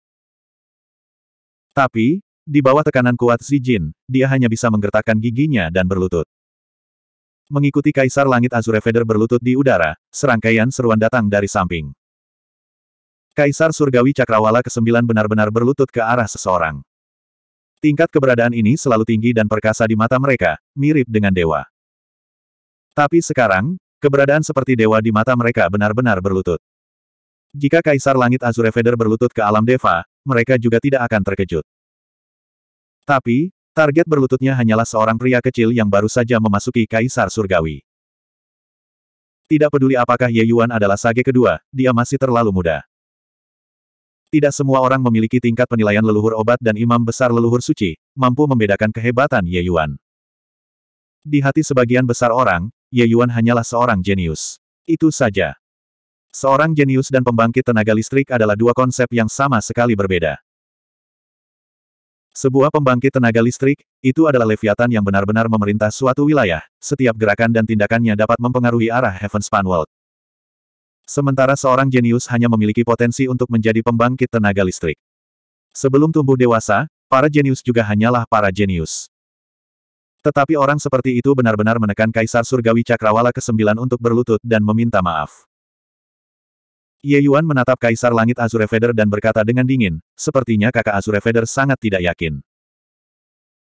Tapi, di bawah tekanan kuat Zijin, dia hanya bisa menggertakkan giginya dan berlutut. Mengikuti Kaisar Langit Azure Feather berlutut di udara, serangkaian seruan datang dari samping. Kaisar Surgawi Cakrawala ke-9 benar-benar berlutut ke arah seseorang. Tingkat keberadaan ini selalu tinggi dan perkasa di mata mereka, mirip dengan dewa. Tapi sekarang, keberadaan seperti dewa di mata mereka benar-benar berlutut. Jika Kaisar Langit Feder berlutut ke alam Deva, mereka juga tidak akan terkejut. Tapi, target berlututnya hanyalah seorang pria kecil yang baru saja memasuki Kaisar Surgawi. Tidak peduli apakah Ye Yuan adalah sage kedua, dia masih terlalu muda. Tidak semua orang memiliki tingkat penilaian leluhur obat dan imam besar leluhur suci, mampu membedakan kehebatan Ye Yuan. Di hati sebagian besar orang, Ye Yuan hanyalah seorang jenius. Itu saja. Seorang jenius dan pembangkit tenaga listrik adalah dua konsep yang sama sekali berbeda. Sebuah pembangkit tenaga listrik, itu adalah leviathan yang benar-benar memerintah suatu wilayah, setiap gerakan dan tindakannya dapat mempengaruhi arah Heavenspan World. Sementara seorang jenius hanya memiliki potensi untuk menjadi pembangkit tenaga listrik. Sebelum tumbuh dewasa, para jenius juga hanyalah para jenius. Tetapi orang seperti itu benar-benar menekan Kaisar Surgawi Cakrawala ke-9 untuk berlutut dan meminta maaf. Ye Yuan menatap Kaisar Langit Azure Feather dan berkata dengan dingin, sepertinya kakak Azure Feather sangat tidak yakin.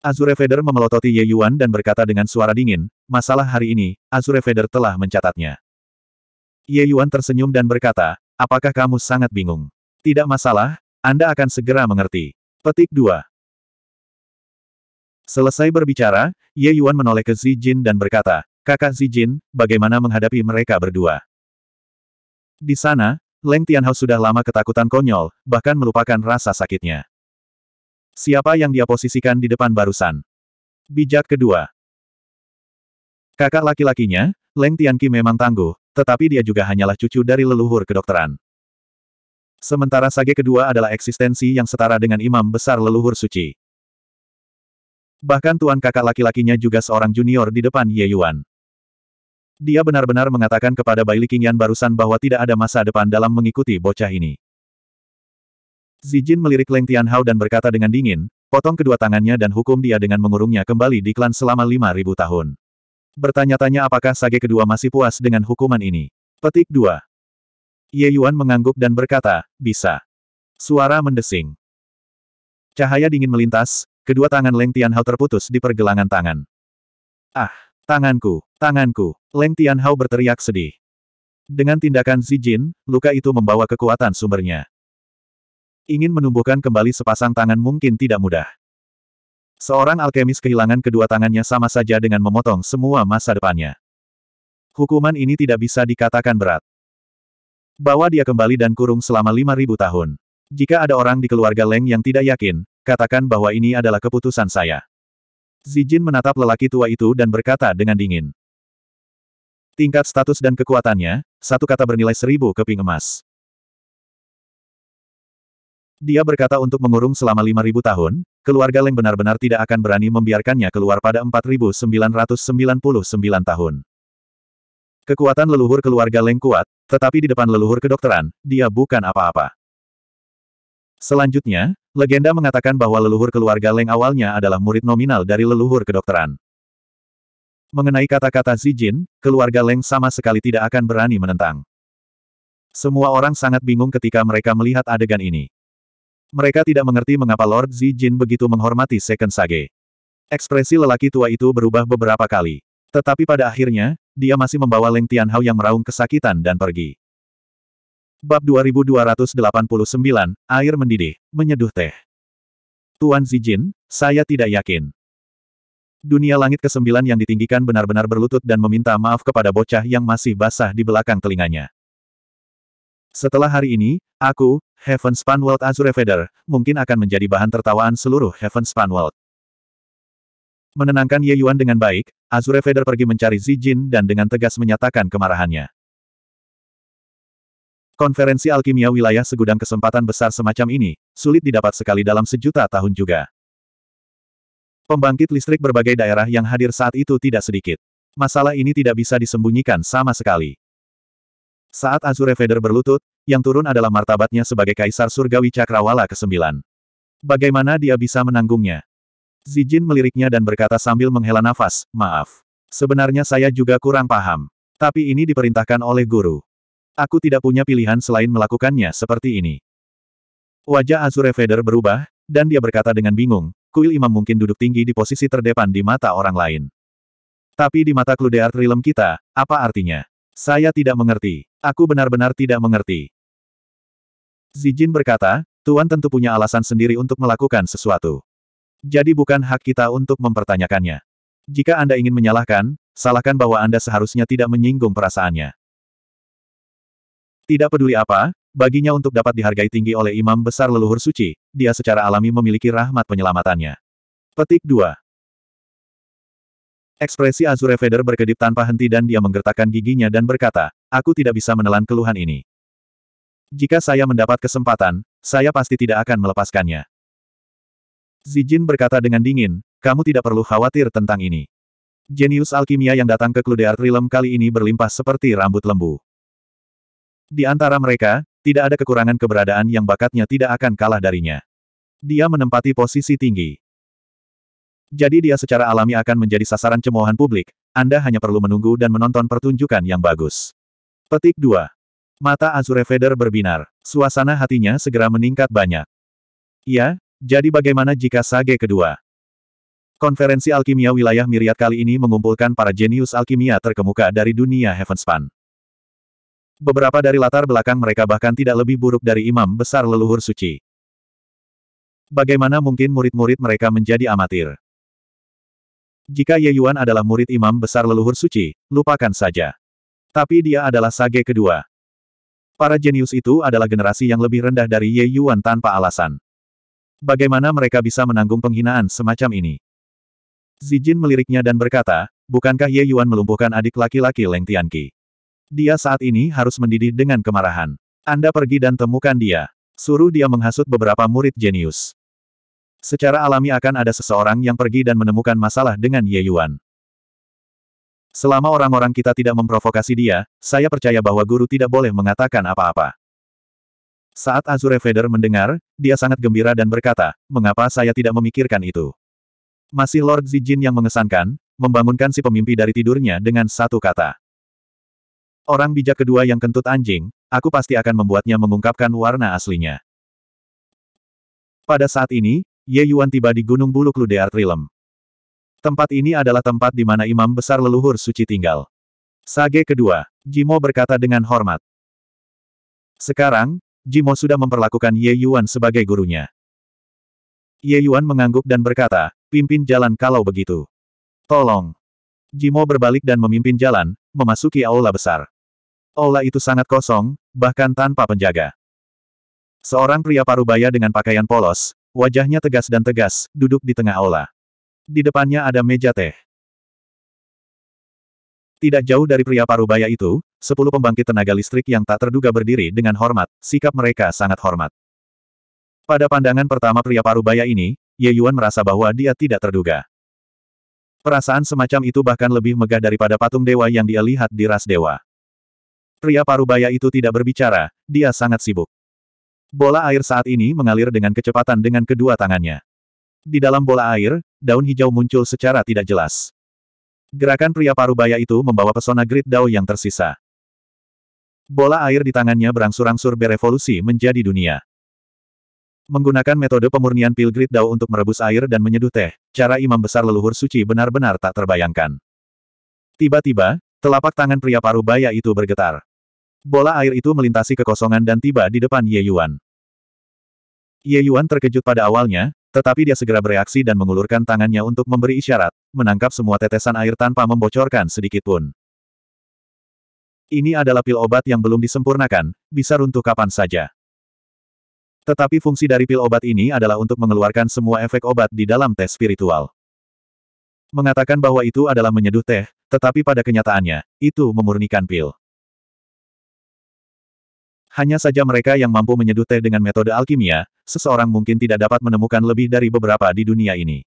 Azure Feather memelototi Ye Yuan dan berkata dengan suara dingin, masalah hari ini, Azure Feather telah mencatatnya. Ye Yuan tersenyum dan berkata, apakah kamu sangat bingung? Tidak masalah, Anda akan segera mengerti. Petik 2. Selesai berbicara, Ye Yuan menoleh ke Zi Jin dan berkata, kakak Zi Jin, bagaimana menghadapi mereka berdua? Di sana, Leng Tianhao sudah lama ketakutan konyol, bahkan melupakan rasa sakitnya. Siapa yang dia posisikan di depan barusan? Bijak kedua. Kakak laki-lakinya, Leng Tianqi memang tangguh, tetapi dia juga hanyalah cucu dari leluhur kedokteran. Sementara sage kedua adalah eksistensi yang setara dengan imam besar leluhur suci. Bahkan tuan kakak laki-lakinya juga seorang junior di depan Ye Yuan. Dia benar-benar mengatakan kepada Bai Qingyan barusan bahwa tidak ada masa depan dalam mengikuti bocah ini. Zijin melirik Leng Tianhao dan berkata dengan dingin, potong kedua tangannya dan hukum dia dengan mengurungnya kembali di klan selama 5.000 tahun. Bertanya-tanya apakah sage kedua masih puas dengan hukuman ini. Petik 2. Ye Yuan mengangguk dan berkata, bisa. Suara mendesing. Cahaya dingin melintas, kedua tangan Leng Tianhao terputus di pergelangan tangan. Ah, tanganku, tanganku, Leng Tianhao berteriak sedih. Dengan tindakan Zijin, luka itu membawa kekuatan sumbernya. Ingin menumbuhkan kembali sepasang tangan mungkin tidak mudah. Seorang alkemis kehilangan kedua tangannya sama saja dengan memotong semua masa depannya. Hukuman ini tidak bisa dikatakan berat. Bawa dia kembali dan kurung selama 5.000 tahun. Jika ada orang di keluarga Leng yang tidak yakin, katakan bahwa ini adalah keputusan saya. Zijin menatap lelaki tua itu dan berkata dengan dingin. Tingkat status dan kekuatannya, satu kata bernilai seribu keping emas. Dia berkata untuk mengurung selama 5.000 tahun, keluarga Leng benar-benar tidak akan berani membiarkannya keluar pada 4999 tahun. Kekuatan leluhur keluarga Leng kuat, tetapi di depan leluhur kedokteran, dia bukan apa-apa. Selanjutnya, legenda mengatakan bahwa leluhur keluarga Leng awalnya adalah murid nominal dari leluhur kedokteran. Mengenai kata-kata Zijin, keluarga Leng sama sekali tidak akan berani menentang. Semua orang sangat bingung ketika mereka melihat adegan ini. Mereka tidak mengerti mengapa Lord Zijin begitu menghormati Second Sage. Ekspresi lelaki tua itu berubah beberapa kali. Tetapi pada akhirnya, dia masih membawa Leng Tianhao yang meraung kesakitan dan pergi. Bab 2289, Air Mendidih, Menyeduh Teh. Tuan Zijin, saya tidak yakin. Dunia langit kesembilan yang ditinggikan benar-benar berlutut dan meminta maaf kepada bocah yang masih basah di belakang telinganya. Setelah hari ini, aku, Heaven Span World Azure Feather, mungkin akan menjadi bahan tertawaan seluruh Heaven Span World. Menenangkan Ye Yuan dengan baik, Azure Feather pergi mencari Zi Jin dan dengan tegas menyatakan kemarahannya. Konferensi alkimia wilayah segudang kesempatan besar semacam ini, sulit didapat sekali dalam sejuta tahun juga. Pembangkit listrik berbagai daerah yang hadir saat itu tidak sedikit. Masalah ini tidak bisa disembunyikan sama sekali. Saat Azure Vader berlutut, yang turun adalah martabatnya sebagai Kaisar Surgawi Cakrawala ke-9. Bagaimana dia bisa menanggungnya? Zijin meliriknya dan berkata sambil menghela nafas, maaf. Sebenarnya saya juga kurang paham. Tapi ini diperintahkan oleh guru. Aku tidak punya pilihan selain melakukannya seperti ini. Wajah Azure Vader berubah, dan dia berkata dengan bingung, kuil imam mungkin duduk tinggi di posisi terdepan di mata orang lain. Tapi di mata Kludear Trilem kita, apa artinya? Saya tidak mengerti. Aku benar-benar tidak mengerti. Zijin berkata, Tuan tentu punya alasan sendiri untuk melakukan sesuatu. Jadi bukan hak kita untuk mempertanyakannya. Jika Anda ingin menyalahkan, salahkan bahwa Anda seharusnya tidak menyinggung perasaannya. Tidak peduli apa, baginya untuk dapat dihargai tinggi oleh imam besar leluhur suci, dia secara alami memiliki rahmat penyelamatannya. Petik 2. Ekspresi Azure Feather berkedip tanpa henti dan dia menggertakkan giginya dan berkata, aku tidak bisa menelan keluhan ini. Jika saya mendapat kesempatan, saya pasti tidak akan melepaskannya. Zijin berkata dengan dingin, kamu tidak perlu khawatir tentang ini. Jenius alkimia yang datang ke Kludear Trilem kali ini berlimpah seperti rambut lembu. Di antara mereka, tidak ada kekurangan keberadaan yang bakatnya tidak akan kalah darinya. Dia menempati posisi tinggi. Jadi dia secara alami akan menjadi sasaran cemoohan publik, Anda hanya perlu menunggu dan menonton pertunjukan yang bagus. Petik 2. Mata Azure Feather berbinar, suasana hatinya segera meningkat banyak. Ya, jadi bagaimana jika sage kedua? Konferensi Alkimia Wilayah Miriat kali ini mengumpulkan para jenius alkimia terkemuka dari dunia Heavenspan. Beberapa dari latar belakang mereka bahkan tidak lebih buruk dari imam besar leluhur suci. Bagaimana mungkin murid-murid mereka menjadi amatir? Jika Ye Yuan adalah murid imam besar leluhur suci, lupakan saja. Tapi dia adalah sage kedua. Para jenius itu adalah generasi yang lebih rendah dari Ye Yuan tanpa alasan. Bagaimana mereka bisa menanggung penghinaan semacam ini? Zijin meliriknya dan berkata, bukankah Ye Yuan melumpuhkan adik laki-laki Leng Tianqi? Dia saat ini harus mendidih dengan kemarahan. Anda pergi dan temukan dia. Suruh dia menghasut beberapa murid jenius. Secara alami akan ada seseorang yang pergi dan menemukan masalah dengan Ye Yuan. Selama orang-orang kita tidak memprovokasi dia, saya percaya bahwa guru tidak boleh mengatakan apa-apa. Saat Azure Feder mendengar, dia sangat gembira dan berkata, mengapa saya tidak memikirkan itu? Masih Lord Zijin yang mengesankan, membangunkan si pemimpi dari tidurnya dengan satu kata. Orang bijak kedua yang kentut anjing, aku pasti akan membuatnya mengungkapkan warna aslinya. Pada saat ini, Ye Yuan tiba di Gunung Buluklu Ludear Trilem. Tempat ini adalah tempat di mana imam besar leluhur suci tinggal. Sage kedua, Jimo berkata dengan hormat. Sekarang, Jimo sudah memperlakukan Ye Yuan sebagai gurunya. Ye Yuan mengangguk dan berkata, pimpin jalan kalau begitu. Tolong. Jimo berbalik dan memimpin jalan, memasuki aula besar. Aula itu sangat kosong, bahkan tanpa penjaga. Seorang pria parubaya dengan pakaian polos, Wajahnya tegas dan tegas, duduk di tengah aula. Di depannya ada meja teh. Tidak jauh dari pria parubaya itu, sepuluh pembangkit tenaga listrik yang tak terduga berdiri dengan hormat, sikap mereka sangat hormat. Pada pandangan pertama pria parubaya ini, Ye Yuan merasa bahwa dia tidak terduga. Perasaan semacam itu bahkan lebih megah daripada patung dewa yang dia lihat di ras dewa. Pria parubaya itu tidak berbicara, dia sangat sibuk. Bola air saat ini mengalir dengan kecepatan dengan kedua tangannya. Di dalam bola air, daun hijau muncul secara tidak jelas. Gerakan pria parubaya itu membawa pesona grid Dao yang tersisa. Bola air di tangannya berangsur-angsur berevolusi menjadi dunia. Menggunakan metode pemurnian pil grid Dao untuk merebus air dan menyeduh teh, cara imam besar leluhur suci benar-benar tak terbayangkan. Tiba-tiba, telapak tangan pria parubaya itu bergetar. Bola air itu melintasi kekosongan dan tiba di depan Ye Yuan. Ye Yuan terkejut pada awalnya, tetapi dia segera bereaksi dan mengulurkan tangannya untuk memberi isyarat, menangkap semua tetesan air tanpa membocorkan sedikit pun. Ini adalah pil obat yang belum disempurnakan, bisa runtuh kapan saja. Tetapi fungsi dari pil obat ini adalah untuk mengeluarkan semua efek obat di dalam teh spiritual. Mengatakan bahwa itu adalah menyeduh teh, tetapi pada kenyataannya, itu memurnikan pil. Hanya saja mereka yang mampu menyeduh teh dengan metode alkimia, seseorang mungkin tidak dapat menemukan lebih dari beberapa di dunia ini.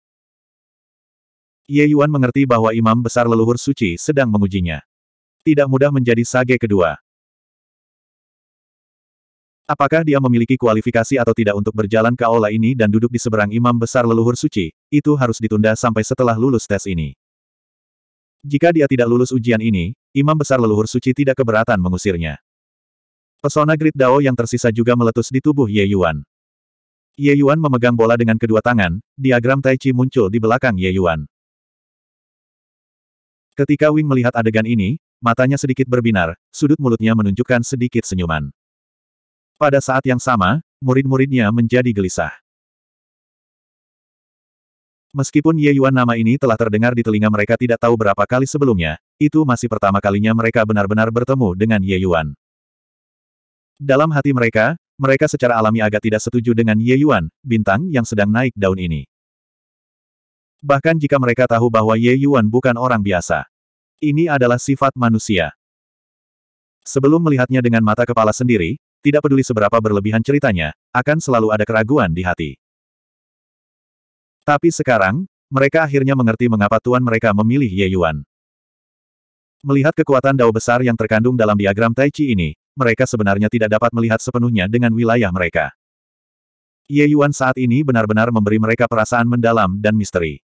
Ye Yuan mengerti bahwa imam besar leluhur suci sedang mengujinya. Tidak mudah menjadi sage kedua. Apakah dia memiliki kualifikasi atau tidak untuk berjalan ke aula ini dan duduk di seberang imam besar leluhur suci, itu harus ditunda sampai setelah lulus tes ini. Jika dia tidak lulus ujian ini, imam besar leluhur suci tidak keberatan mengusirnya. Pesona Grid Dao yang tersisa juga meletus di tubuh Ye Yuan. Ye Yuan memegang bola dengan kedua tangan, diagram Tai Chi muncul di belakang Ye Yuan. Ketika Wing melihat adegan ini, matanya sedikit berbinar, sudut mulutnya menunjukkan sedikit senyuman. Pada saat yang sama, murid-muridnya menjadi gelisah. Meskipun Ye Yuan nama ini telah terdengar di telinga mereka tidak tahu berapa kali sebelumnya, itu masih pertama kalinya mereka benar-benar bertemu dengan Ye Yuan. Dalam hati mereka, mereka secara alami agak tidak setuju dengan Ye Yuan, bintang yang sedang naik daun ini. Bahkan jika mereka tahu bahwa Ye Yuan bukan orang biasa. Ini adalah sifat manusia. Sebelum melihatnya dengan mata kepala sendiri, tidak peduli seberapa berlebihan ceritanya, akan selalu ada keraguan di hati. Tapi sekarang, mereka akhirnya mengerti mengapa tuan mereka memilih Ye Yuan. Melihat kekuatan dao besar yang terkandung dalam diagram Tai Chi ini, mereka sebenarnya tidak dapat melihat sepenuhnya dengan wilayah mereka. Ye Yuan saat ini benar-benar memberi mereka perasaan mendalam dan misteri.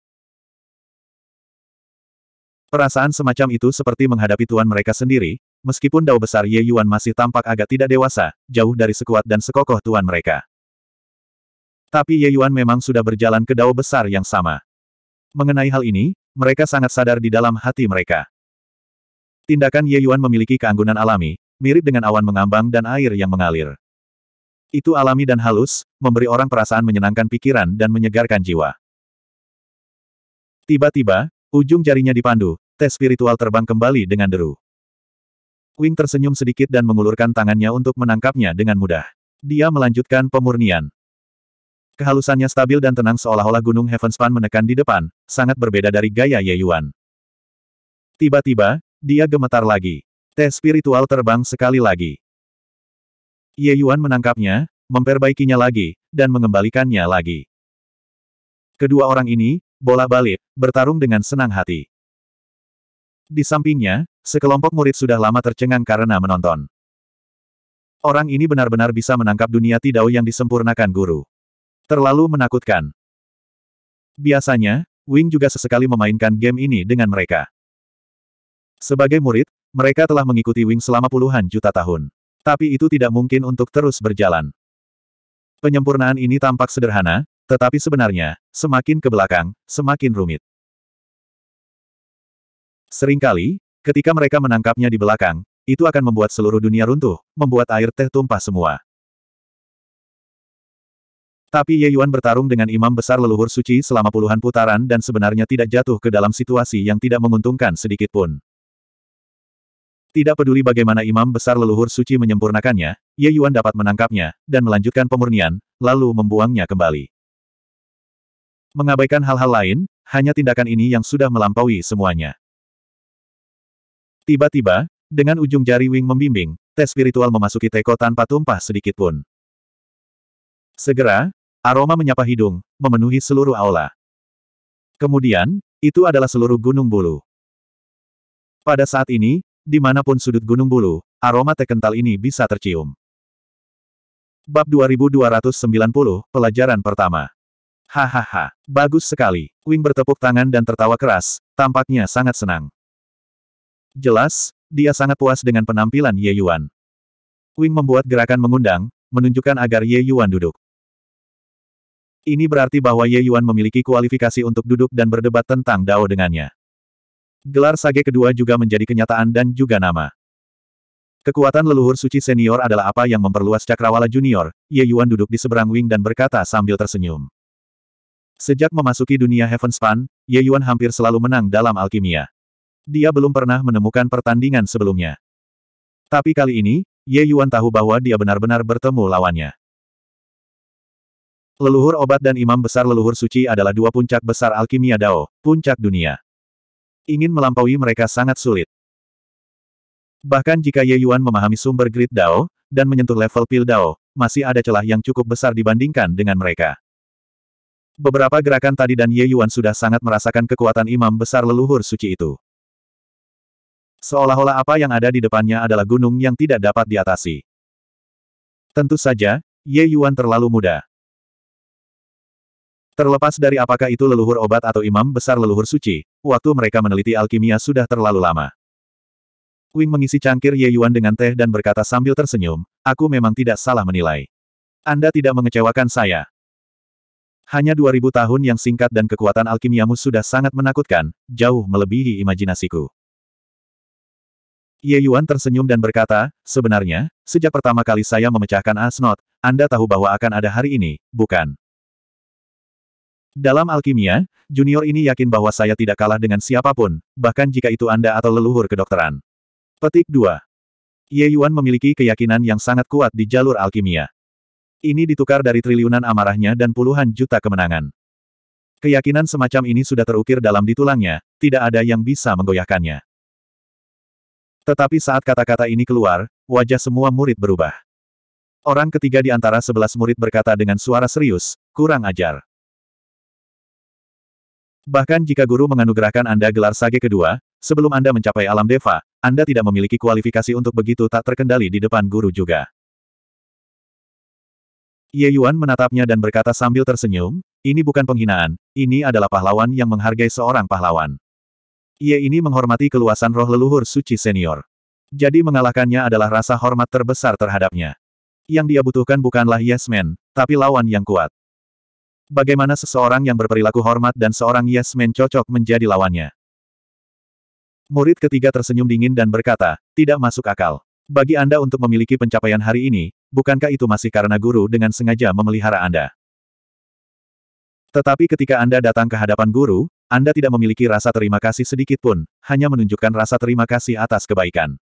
Perasaan semacam itu seperti menghadapi tuan mereka sendiri, meskipun dao besar Ye Yuan masih tampak agak tidak dewasa, jauh dari sekuat dan sekokoh tuan mereka. Tapi Ye Yuan memang sudah berjalan ke dao besar yang sama. Mengenai hal ini, mereka sangat sadar di dalam hati mereka. Tindakan Ye Yuan memiliki keanggunan alami, mirip dengan awan mengambang dan air yang mengalir. Itu alami dan halus, memberi orang perasaan menyenangkan pikiran dan menyegarkan jiwa. Tiba-tiba, ujung jarinya dipandu, tes spiritual terbang kembali dengan deru. Wing tersenyum sedikit dan mengulurkan tangannya untuk menangkapnya dengan mudah. Dia melanjutkan pemurnian. Kehalusannya stabil dan tenang seolah-olah gunung Heavenspan menekan di depan, sangat berbeda dari gaya Ye Yuan. Tiba-tiba, dia gemetar lagi. Tes spiritual terbang sekali lagi. Ye Yuan menangkapnya, memperbaikinya lagi, dan mengembalikannya lagi. Kedua orang ini, bola balik, bertarung dengan senang hati. Di sampingnya, sekelompok murid sudah lama tercengang karena menonton. Orang ini benar-benar bisa menangkap dunia tidau yang disempurnakan guru. Terlalu menakutkan. Biasanya, Wing juga sesekali memainkan game ini dengan mereka. Sebagai murid, mereka telah mengikuti Wing selama puluhan juta tahun. Tapi itu tidak mungkin untuk terus berjalan. Penyempurnaan ini tampak sederhana, tetapi sebenarnya, semakin ke belakang, semakin rumit. Seringkali, ketika mereka menangkapnya di belakang, itu akan membuat seluruh dunia runtuh, membuat air teh tumpah semua. Tapi Ye Yuan bertarung dengan imam besar leluhur suci selama puluhan putaran dan sebenarnya tidak jatuh ke dalam situasi yang tidak menguntungkan sedikitpun. Tidak peduli bagaimana imam besar leluhur suci menyempurnakannya, Ye Yuan dapat menangkapnya, dan melanjutkan pemurnian, lalu membuangnya kembali. Mengabaikan hal-hal lain, hanya tindakan ini yang sudah melampaui semuanya. Tiba-tiba, dengan ujung jari Wing membimbing, tes spiritual memasuki teko tanpa tumpah sedikit pun. Segera, aroma menyapa hidung, memenuhi seluruh aula. Kemudian, itu adalah seluruh gunung bulu. Pada saat ini, Dimanapun sudut Gunung Bulu, aroma teh kental ini bisa tercium. Bab 2290, Pelajaran Pertama Hahaha, bagus sekali. Wing bertepuk tangan dan tertawa keras, tampaknya sangat senang. Jelas, dia sangat puas dengan penampilan Ye Yuan. Wing membuat gerakan mengundang, menunjukkan agar Ye Yuan duduk. Ini berarti bahwa Ye Yuan memiliki kualifikasi untuk duduk dan berdebat tentang Dao dengannya. Gelar Sage kedua juga menjadi kenyataan dan juga nama. Kekuatan leluhur suci senior adalah apa yang memperluas cakrawala junior, Ye Yuan duduk di seberang Wing dan berkata sambil tersenyum. Sejak memasuki dunia Heaven Span, Ye Yuan hampir selalu menang dalam alkimia. Dia belum pernah menemukan pertandingan sebelumnya. Tapi kali ini, Ye Yuan tahu bahwa dia benar-benar bertemu lawannya. Leluhur obat dan imam besar leluhur suci adalah dua puncak besar alkimia Dao, puncak dunia. Ingin melampaui mereka sangat sulit. Bahkan jika Ye Yuan memahami sumber grid Dao, dan menyentuh level pil Dao, masih ada celah yang cukup besar dibandingkan dengan mereka. Beberapa gerakan tadi dan Ye Yuan sudah sangat merasakan kekuatan imam besar leluhur suci itu. Seolah-olah apa yang ada di depannya adalah gunung yang tidak dapat diatasi. Tentu saja, Ye Yuan terlalu muda. Terlepas dari apakah itu leluhur obat atau imam besar leluhur suci, waktu mereka meneliti alkimia sudah terlalu lama. Wing mengisi cangkir Ye Yuan dengan teh dan berkata sambil tersenyum, aku memang tidak salah menilai. Anda tidak mengecewakan saya. Hanya 2000 tahun yang singkat dan kekuatan alkimiamu sudah sangat menakutkan, jauh melebihi imajinasiku. Ye Yuan tersenyum dan berkata, sebenarnya, sejak pertama kali saya memecahkan Asnot, Anda tahu bahwa akan ada hari ini, bukan? Dalam alkimia, junior ini yakin bahwa saya tidak kalah dengan siapapun, bahkan jika itu Anda atau leluhur kedokteran. Petik 2. Ye Yuan memiliki keyakinan yang sangat kuat di jalur alkimia. Ini ditukar dari triliunan amarahnya dan puluhan juta kemenangan. Keyakinan semacam ini sudah terukir dalam ditulangnya, tidak ada yang bisa menggoyahkannya. Tetapi saat kata-kata ini keluar, wajah semua murid berubah. Orang ketiga di antara sebelas murid berkata dengan suara serius, kurang ajar. Bahkan jika guru menganugerahkan Anda gelar sage kedua, sebelum Anda mencapai alam deva, Anda tidak memiliki kualifikasi untuk begitu tak terkendali di depan guru juga. Ye Yuan menatapnya dan berkata sambil tersenyum, ini bukan penghinaan, ini adalah pahlawan yang menghargai seorang pahlawan. Ye ini menghormati keluasan roh leluhur suci senior. Jadi mengalahkannya adalah rasa hormat terbesar terhadapnya. Yang dia butuhkan bukanlah yes tapi lawan yang kuat bagaimana seseorang yang berperilaku hormat dan seorang yes men cocok menjadi lawannya. Murid ketiga tersenyum dingin dan berkata, tidak masuk akal. Bagi Anda untuk memiliki pencapaian hari ini, bukankah itu masih karena guru dengan sengaja memelihara Anda? Tetapi ketika Anda datang ke hadapan guru, Anda tidak memiliki rasa terima kasih sedikit pun, hanya menunjukkan rasa terima kasih atas kebaikan.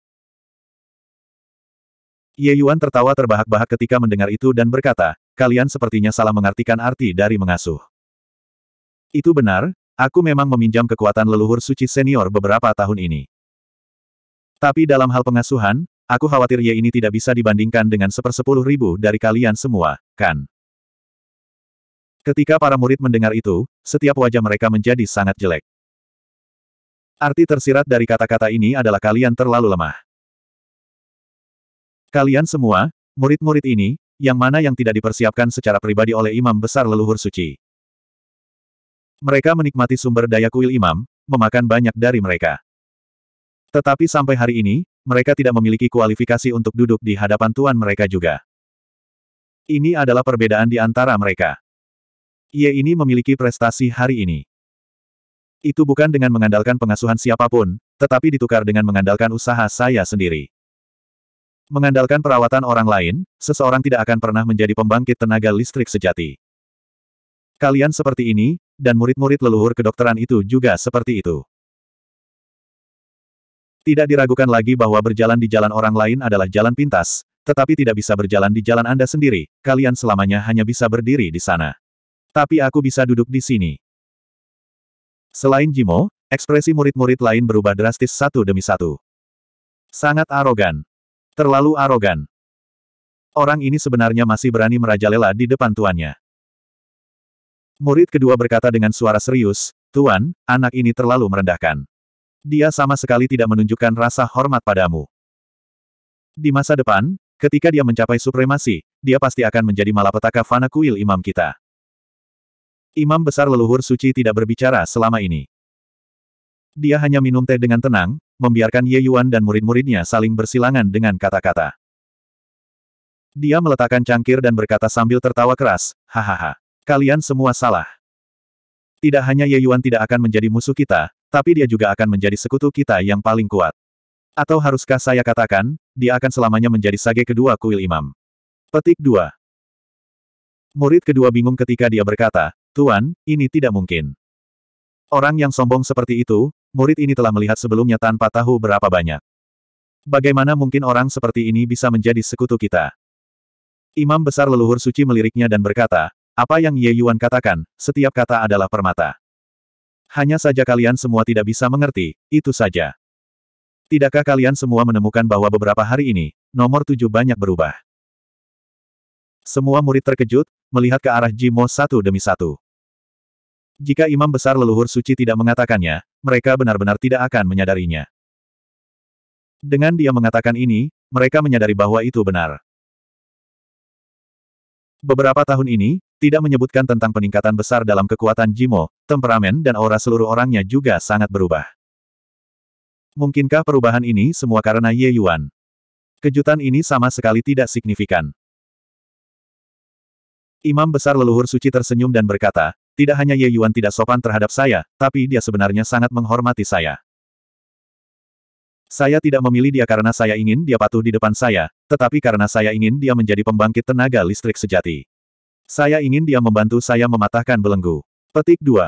Ye Yuan tertawa terbahak-bahak ketika mendengar itu dan berkata, kalian sepertinya salah mengartikan arti dari mengasuh. Itu benar, aku memang meminjam kekuatan leluhur suci senior beberapa tahun ini. Tapi dalam hal pengasuhan, aku khawatir Ye ini tidak bisa dibandingkan dengan sepersepuluh ribu dari kalian semua, kan? Ketika para murid mendengar itu, setiap wajah mereka menjadi sangat jelek. Arti tersirat dari kata-kata ini adalah kalian terlalu lemah. Kalian semua, murid-murid ini, yang mana yang tidak dipersiapkan secara pribadi oleh imam besar leluhur suci. Mereka menikmati sumber daya kuil imam, memakan banyak dari mereka. Tetapi sampai hari ini, mereka tidak memiliki kualifikasi untuk duduk di hadapan tuan mereka juga. Ini adalah perbedaan di antara mereka. Ye ini memiliki prestasi hari ini. Itu bukan dengan mengandalkan pengasuhan siapapun, tetapi ditukar dengan mengandalkan usaha saya sendiri. Mengandalkan perawatan orang lain, seseorang tidak akan pernah menjadi pembangkit tenaga listrik sejati. Kalian seperti ini, dan murid-murid leluhur kedokteran itu juga seperti itu. Tidak diragukan lagi bahwa berjalan di jalan orang lain adalah jalan pintas, tetapi tidak bisa berjalan di jalan Anda sendiri, kalian selamanya hanya bisa berdiri di sana. Tapi aku bisa duduk di sini. Selain Jimo, ekspresi murid-murid lain berubah drastis satu demi satu. Sangat arogan, Terlalu arogan. Orang ini sebenarnya masih berani merajalela di depan tuannya. Murid kedua berkata dengan suara serius, Tuan, anak ini terlalu merendahkan. Dia sama sekali tidak menunjukkan rasa hormat padamu. Di masa depan, ketika dia mencapai supremasi, dia pasti akan menjadi malapetaka fana kuil imam kita. Imam besar leluhur suci tidak berbicara selama ini. Dia hanya minum teh dengan tenang, membiarkan Ye Yuan dan murid-muridnya saling bersilangan dengan kata-kata. Dia meletakkan cangkir dan berkata sambil tertawa keras, hahaha, kalian semua salah. Tidak hanya Ye Yuan tidak akan menjadi musuh kita, tapi dia juga akan menjadi sekutu kita yang paling kuat. Atau haruskah saya katakan, dia akan selamanya menjadi sage kedua kuil imam. Petik 2. Murid kedua bingung ketika dia berkata, Tuan, ini tidak mungkin. Orang yang sombong seperti itu, murid ini telah melihat sebelumnya tanpa tahu berapa banyak. Bagaimana mungkin orang seperti ini bisa menjadi sekutu kita? Imam besar leluhur suci meliriknya dan berkata, apa yang Ye Yuan katakan, setiap kata adalah permata. Hanya saja kalian semua tidak bisa mengerti, itu saja. Tidakkah kalian semua menemukan bahwa beberapa hari ini, nomor tujuh banyak berubah? Semua murid terkejut, melihat ke arah Jimo satu demi satu. Jika imam besar leluhur suci tidak mengatakannya, mereka benar-benar tidak akan menyadarinya. Dengan dia mengatakan ini, mereka menyadari bahwa itu benar. Beberapa tahun ini, tidak menyebutkan tentang peningkatan besar dalam kekuatan Jimo, temperamen dan aura seluruh orangnya juga sangat berubah. Mungkinkah perubahan ini semua karena Ye Yuan? Kejutan ini sama sekali tidak signifikan. Imam besar leluhur suci tersenyum dan berkata, tidak hanya Ye Yuan tidak sopan terhadap saya, tapi dia sebenarnya sangat menghormati saya. Saya tidak memilih dia karena saya ingin dia patuh di depan saya, tetapi karena saya ingin dia menjadi pembangkit tenaga listrik sejati. Saya ingin dia membantu saya mematahkan belenggu. Petik 2.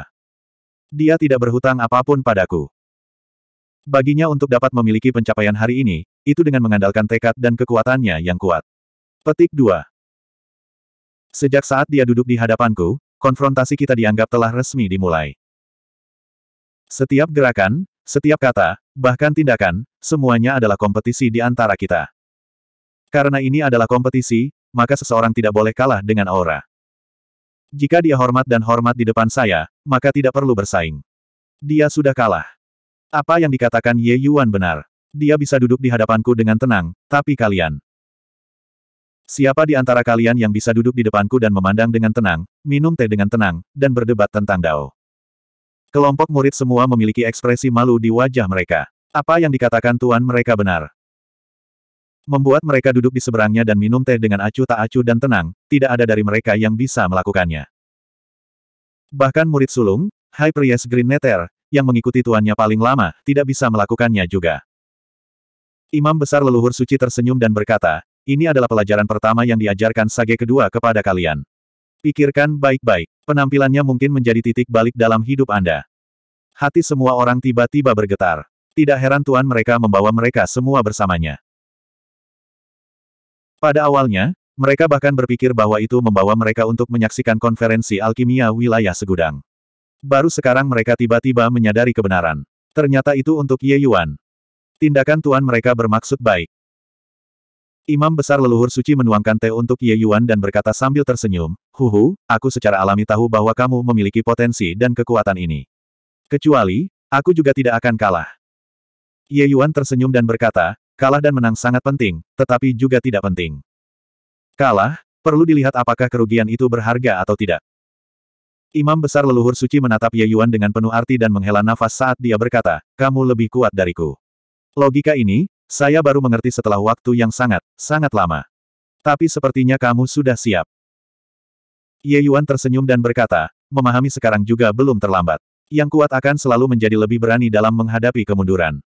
Dia tidak berhutang apapun padaku. Baginya untuk dapat memiliki pencapaian hari ini, itu dengan mengandalkan tekad dan kekuatannya yang kuat. Petik 2. Sejak saat dia duduk di hadapanku, konfrontasi kita dianggap telah resmi dimulai. Setiap gerakan, setiap kata, bahkan tindakan, semuanya adalah kompetisi di antara kita. Karena ini adalah kompetisi, maka seseorang tidak boleh kalah dengan aura. Jika dia hormat dan hormat di depan saya, maka tidak perlu bersaing. Dia sudah kalah. Apa yang dikatakan Ye Yuan benar. Dia bisa duduk di hadapanku dengan tenang, tapi kalian. Siapa di antara kalian yang bisa duduk di depanku dan memandang dengan tenang, minum teh dengan tenang, dan berdebat tentang Dao? Kelompok murid semua memiliki ekspresi malu di wajah mereka. Apa yang dikatakan tuan mereka benar. Membuat mereka duduk di seberangnya dan minum teh dengan acuh tak acuh dan tenang, tidak ada dari mereka yang bisa melakukannya. Bahkan murid sulung, High Priest Green Nether, yang mengikuti tuannya paling lama, tidak bisa melakukannya juga. Imam besar leluhur suci tersenyum dan berkata, ini adalah pelajaran pertama yang diajarkan Sage kedua kepada kalian. Pikirkan baik-baik, penampilannya mungkin menjadi titik balik dalam hidup Anda. Hati semua orang tiba-tiba bergetar. Tidak heran Tuan mereka membawa mereka semua bersamanya. Pada awalnya, mereka bahkan berpikir bahwa itu membawa mereka untuk menyaksikan konferensi alkimia wilayah segudang. Baru sekarang mereka tiba-tiba menyadari kebenaran. Ternyata itu untuk Ye Yuan. Tindakan Tuan mereka bermaksud baik. Imam besar leluhur suci menuangkan teh untuk Ye Yuan dan berkata sambil tersenyum, Huhu, aku secara alami tahu bahwa kamu memiliki potensi dan kekuatan ini. Kecuali, aku juga tidak akan kalah. Ye Yuan tersenyum dan berkata, kalah dan menang sangat penting, tetapi juga tidak penting. Kalah, perlu dilihat apakah kerugian itu berharga atau tidak. Imam besar leluhur suci menatap Ye Yuan dengan penuh arti dan menghela nafas saat dia berkata, kamu lebih kuat dariku. Logika ini, saya baru mengerti setelah waktu yang sangat, sangat lama. Tapi sepertinya kamu sudah siap. Ye Yuan tersenyum dan berkata, memahami sekarang juga belum terlambat. Yang kuat akan selalu menjadi lebih berani dalam menghadapi kemunduran.